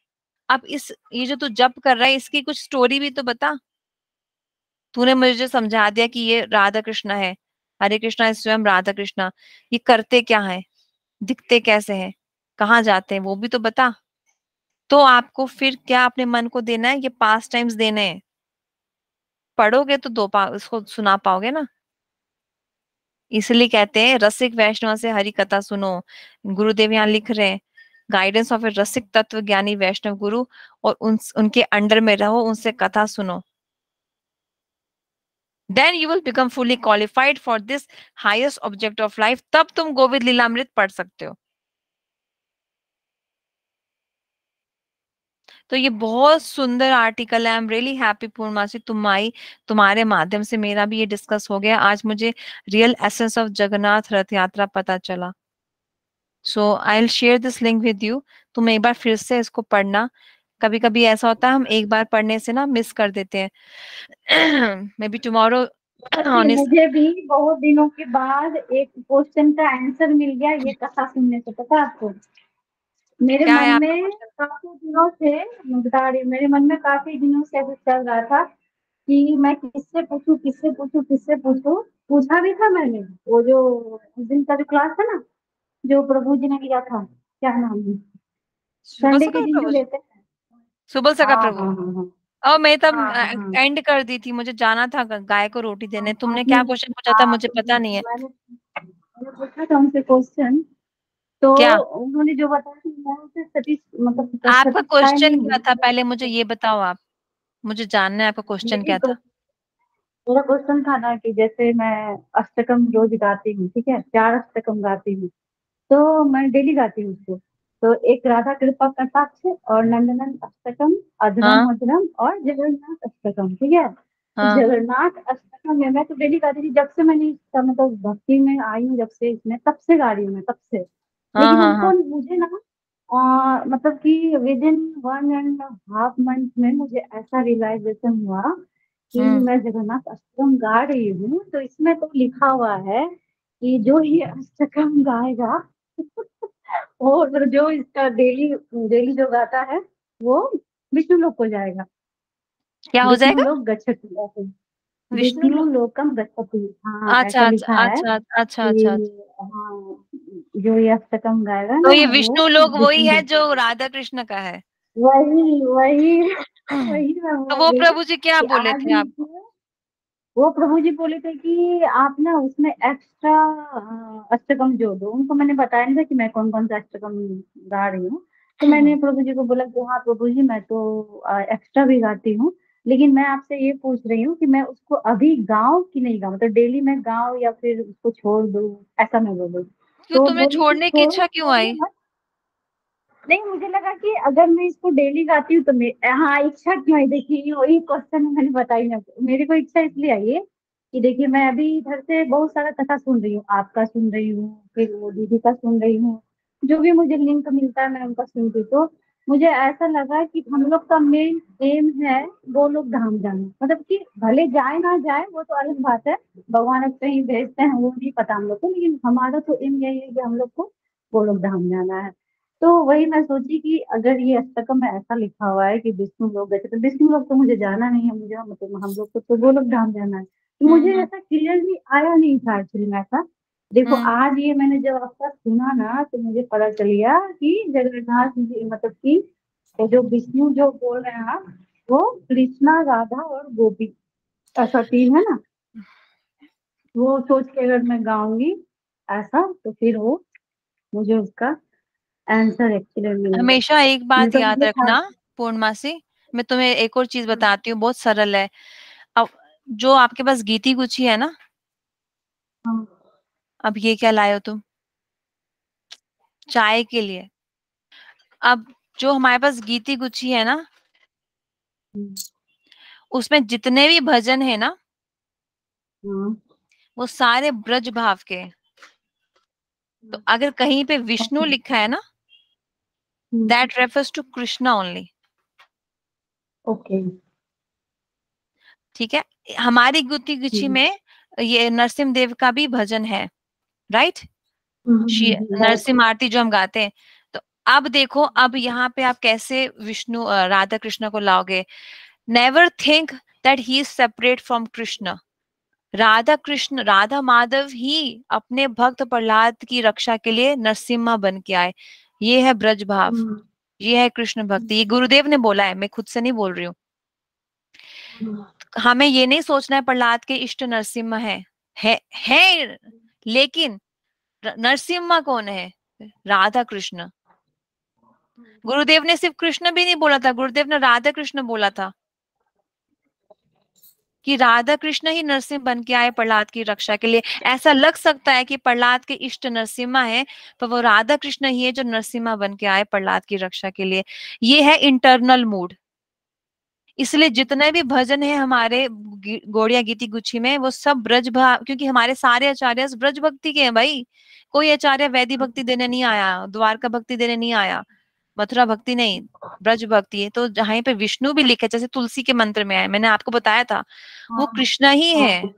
अब इस ये जो तू जप कर रहा है इसकी कुछ स्टोरी भी तो बता तूने मुझे जो समझा दिया कि ये राधा कृष्ण है हरे कृष्णा स्वयं राधा कृष्णा ये करते क्या है दिखते कैसे हैं कहाँ जाते हैं वो भी तो बता तो आपको फिर क्या अपने मन को देना है ये पास टाइम्स देने हैं पढ़ोगे तो दो पा इसको सुना पाओगे ना इसलिए कहते हैं रसिक वैष्णव से हरी कथा सुनो गुरुदेव यहाँ लिख रहे हैं गाइडेंस ऑफ ए रसिक तत्व ज्ञानी वैष्णव गुरु और उन, उनके अंडर में रहो उनसे कथा सुनो then you will become fully qualified for this highest object of life तब तुम गोविंद लीलामृत पढ़ सकते हो तो ये बहुत सुंदर आर्टिकल है आई एम रियली हैप्पी पूर्णमासी तुम आई तुम्हारे माध्यम से मेरा भी ये डिस्कस हो गया आज मुझे रियल एसेंस ऑफ जगन्नाथ रथ यात्रा पता चला so I will share this link with you तुम एक बार फिर से इसको पढ़ना कभी कभी ऐसा होता है हम एक बार पढ़ने से ना मिस कर देते हैं मे बी टुमारो मुझे भी बहुत दिनों के बाद एक क्वेश्चन का आंसर मिल गया ये कथा सुनने से पता आपको मेरे मन में काफी दिनों से बता रही मेरे मन में काफी दिनों से ऐसा चल रहा था कि मैं किससे पूछूं किससे पूछूं किससे पूछूं पूछा भी था मैंने वो जो उस दिन का जो क्लास था ना जो प्रभु जी ने किया था क्या नाम है संडे के दिन लेते हैं सुबह सका हाँ, प्रभु और हाँ, हाँ, मैं तब एंड कर दी थी मुझे जाना था गाय को रोटी देने तुमने क्या क्वेश्चन पूछा था मुझे पता नहीं है पूछा था उनसे क्वेश्चन तो क्या उन्होंने जो बताया सतीश मतलब आपका क्वेश्चन क्या था पहले मुझे ये बताओ आप मुझे जानना है आपका क्वेश्चन क्या था मेरा क्वेश्चन था ना कि जैसे मैं अष्टकम रोज गाती हूँ ठीक है चार अष्टकम गाती हूँ तो मैं डेली गाती हूँ उसको तो एक राधा कृपा कटाक्ष और नंदनन अष्टकम अधरम हाँ। मधुरम और जगन्नाथ अष्टकम ठीक है हाँ। जगन्नाथ अष्टकम में मैं तो डेली गाती थी जब से मैंने इसका मतलब तो भक्ति में आई हूँ जब से इसमें तब से गा रही हूँ मैं तब से हाँ, लेकिन मुझे ना मतलब कि within one and half month में मुझे ऐसा रियलाइजेशन हुआ कि हम्म। मैं जगन्नाथ अष्टकम गा रही हूँ तो इसमें तो लिखा हुआ है कि जो ये अष्टकम गाएगा और जो इसका डेली डेली जो गाता है वो विष्णु लोक को जाएगा क्या हो जाएगा लोक गच्छति विष्णु लोकम गच्छति हाँ, अच्छा, अच्छा, अच्छा अच्छा अच्छा अच्छा जो ये अष्टकम गाएगा तो ये विष्णु लोक वही है जो राधा कृष्ण का है वही वही वही (clears throat) तो वो प्रभु जी क्या बोले थे आपको वो प्रभु जी बोले थे कि आप ना उसमें एक्स्ट्रा अष्टकम जोड़ दो उनको मैंने बताया नहीं था कि मैं कौन कौन सा अष्टकम गा रही हूँ तो मैंने हम्म। प्रभु जी को बोला कि हाँ प्रभु जी मैं तो एक्स्ट्रा भी गाती हूँ लेकिन मैं आपसे ये पूछ रही हूँ कि मैं उसको अभी गाँव की नहीं गाऊ तो डेली मैं गाऊ या फिर उसको छोड़ दू ऐसा मैं बोलू तो तुम्हें छोड़ने की इच्छा क्यों आई नहीं मुझे लगा कि अगर मैं इसको डेली गाती हूँ तो मैं हाँ इच्छा क्यों आई देखिए वही क्वेश्चन मैंने बताई ना मेरे को इच्छा इसलिए आई है कि देखिए मैं अभी इधर से बहुत सारा कथा सुन रही हूँ आपका सुन रही हूँ फिर वो दीदी का सुन रही हूँ जो भी मुझे लिंक मिलता है मैं उनका सुनती हूँ तो मुझे ऐसा लगा कि हम लोग का मेन एम है वो लोग धाम जाना मतलब कि भले जाए ना जाए वो तो अलग बात है भगवान अब कहीं भेजते हैं वो नहीं पता हम लोग को लेकिन हमारा तो एम यही है कि हम लोग को वो लोग धाम जाना है तो वही मैं सोची कि अगर ये अष्टकम में ऐसा लिखा हुआ है कि विष्णु लोग गए तो विष्णु लोग तो मुझे जाना नहीं है मुझे मतलब हम लोग को तो गोलोक धाम जाना है तो मुझे हम्म, हम्म। ऐसा क्लियरली आया नहीं था एक्चुअली में ऐसा देखो हम्म। आज ये मैंने जब आपका सुना ना तो मुझे पता चल गया कि जगन्नाथ मतलब कि जो विष्णु जो बोल रहे हैं आप वो कृष्णा राधा और गोपी ऐसा तीन है ना वो सोच के अगर मैं गाऊंगी ऐसा तो फिर वो मुझे उसका आंसर एक्चुअली हमेशा एक बात तो याद रखना पूर्णमासी मैं तुम्हें एक और चीज बताती हूँ बहुत सरल है अब जो आपके पास गीती गुची है ना हाँ। अब ये क्या लाए हो तुम चाय के लिए अब जो हमारे पास गीती गुची है ना हम्म। उसमें जितने भी भजन है ना हाँ। वो सारे ब्रज भाव के तो हाँ। अगर कहीं पे विष्णु अच्छा। लिखा है ना Hmm. That refers to Krishna only. okay. ठीक है हमारी गुति गुची में ये नरसिम देव का भी भजन है राइट नरसिम आरती जो हम गाते हैं तो अब देखो अब यहाँ पे आप कैसे विष्णु राधा कृष्ण को लाओगे never think that he is separate from Krishna Radha Krishna Radha Madhav ही अपने भक्त प्रहलाद की रक्षा के लिए नरसिम्हा बन के आए ये है ब्रज भाव ये है कृष्ण भक्ति ये गुरुदेव ने बोला है मैं खुद से नहीं बोल रही हूँ हमें ये नहीं सोचना है प्रहलाद के इष्ट नरसिम्हा है है है लेकिन नरसिम्हा कौन है राधा कृष्ण गुरुदेव ने सिर्फ कृष्ण भी नहीं बोला था गुरुदेव ने राधा कृष्ण बोला था कि राधा कृष्ण ही नरसिंह बन के आए प्रहलाद की रक्षा के लिए ऐसा लग सकता है कि प्रहलाद के इष्ट नरसिम्हा है पर वो राधा कृष्ण ही है जो नरसिम्हा बन के आए प्रहलाद की रक्षा के लिए ये है इंटरनल मूड इसलिए जितने भी भजन है हमारे गोड़िया गीति गुच्छी में वो सब ब्रज भाव क्योंकि हमारे सारे आचार्य ब्रज भक्ति के हैं भाई कोई आचार्य वैदि भक्ति देने नहीं आया द्वारका भक्ति देने नहीं आया मथुरा भक्ति नहीं ब्रज भक्ति है तो जहां पे विष्णु भी लिखे जैसे तुलसी के मंत्र में आए मैंने आपको बताया था वो हाँ। कृष्ण ही है हाँ।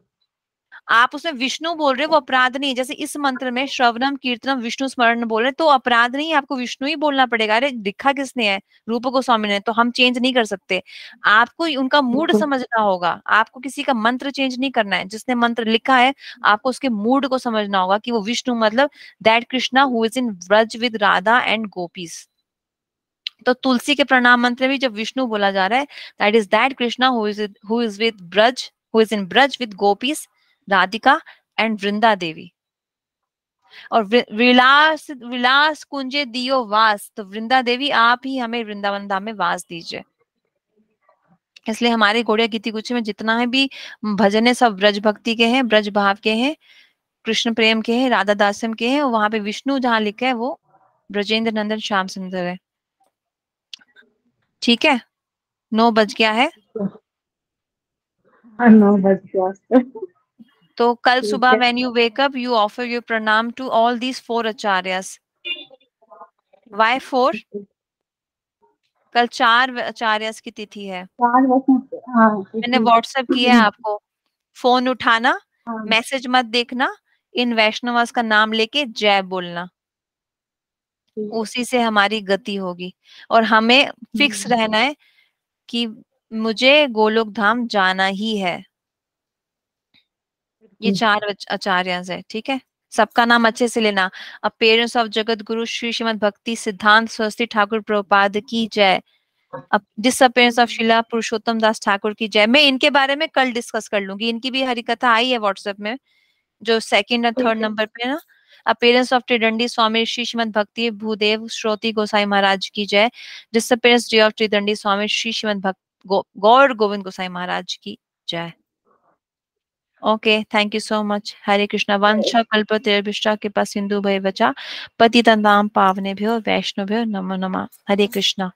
आप उसमें विष्णु बोल रहे हो वो अपराध नहीं जैसे इस मंत्र में श्रवणम कीर्तनम विष्णु स्मरण बोल रहे तो अपराध नहीं आपको विष्णु ही बोलना पड़ेगा अरे लिखा किसने है रूप गोस्वामी ने तो हम चेंज नहीं कर सकते आपको उनका मूड समझना होगा आपको किसी का मंत्र चेंज नहीं करना है जिसने मंत्र लिखा है आपको उसके मूड को समझना होगा कि वो विष्णु मतलब that Krishna who is in Vraj with Radha and gopis तो तुलसी के प्रणाम मंत्र में जब विष्णु बोला जा रहा है that is that Krishna who is with Braj who is in Braj with gopis Radhika and Vrinda Devi और विलास विलास कुंजे दियो वास तो वृंदा देवी आप ही हमें वृंदावन धाम में वास दीजिए इसलिए हमारे गोड़िया गीति गुच्छे में जितना है भी भजन है सब ब्रज भक्ति के हैं ब्रज भाव के हैं कृष्ण प्रेम के हैं राधा दासम के हैं वहां पे विष्णु जहाँ लिखे है वो ब्रजेंद्र नंदन श्याम सुंदर है ठीक है नौ बज गया है हाँ, नौ बज गया तो कल सुबह when you wake up you offer your pranam to all these four acharyas why four कल चार आचार्यस की तिथि है हाँ, मैंने व्हाट्सएप किया है आपको फोन उठाना मैसेज हाँ। मत देखना इन वैष्णवास का नाम लेके जय बोलना हम्म। उसी से हमारी गति होगी और हमें फिक्स हम्म। रहना है कि मुझे गोलोक धाम जाना ही है ये चार आचार्य है ठीक है सबका नाम अच्छे से लेना अब पेरेंट्स ऑफ जगत गुरु श्री श्रीमद भक्ति सिद्धांत सरस्वती ठाकुर प्रपाद की जय अब जिस पेरेंट्स ऑफ शिला पुरुषोत्तम दास ठाकुर की जय मैं इनके बारे में कल डिस्कस कर लूंगी इनकी भी हरिकथा आई है व्हाट्सएप में जो सेकंड और थर्ड नंबर पे ना अपीयरेंस ऑफ त्रिदंडी स्वामी श्री श्रीमद भक्ति भूदेव श्रोति गोसाई महाराज की जय disappearance day of Tridandi Swami Shri Shrimad Bhakta Gaur Govind Gosai Maharaj की जय okay thank you so much Hare Krishna वंश कल्प तिरभिष्टा के पास सिंधु भय बचा पति तंदाम पावने भ्यो वैष्णव भ्यो नमो नमा हरे कृष्णा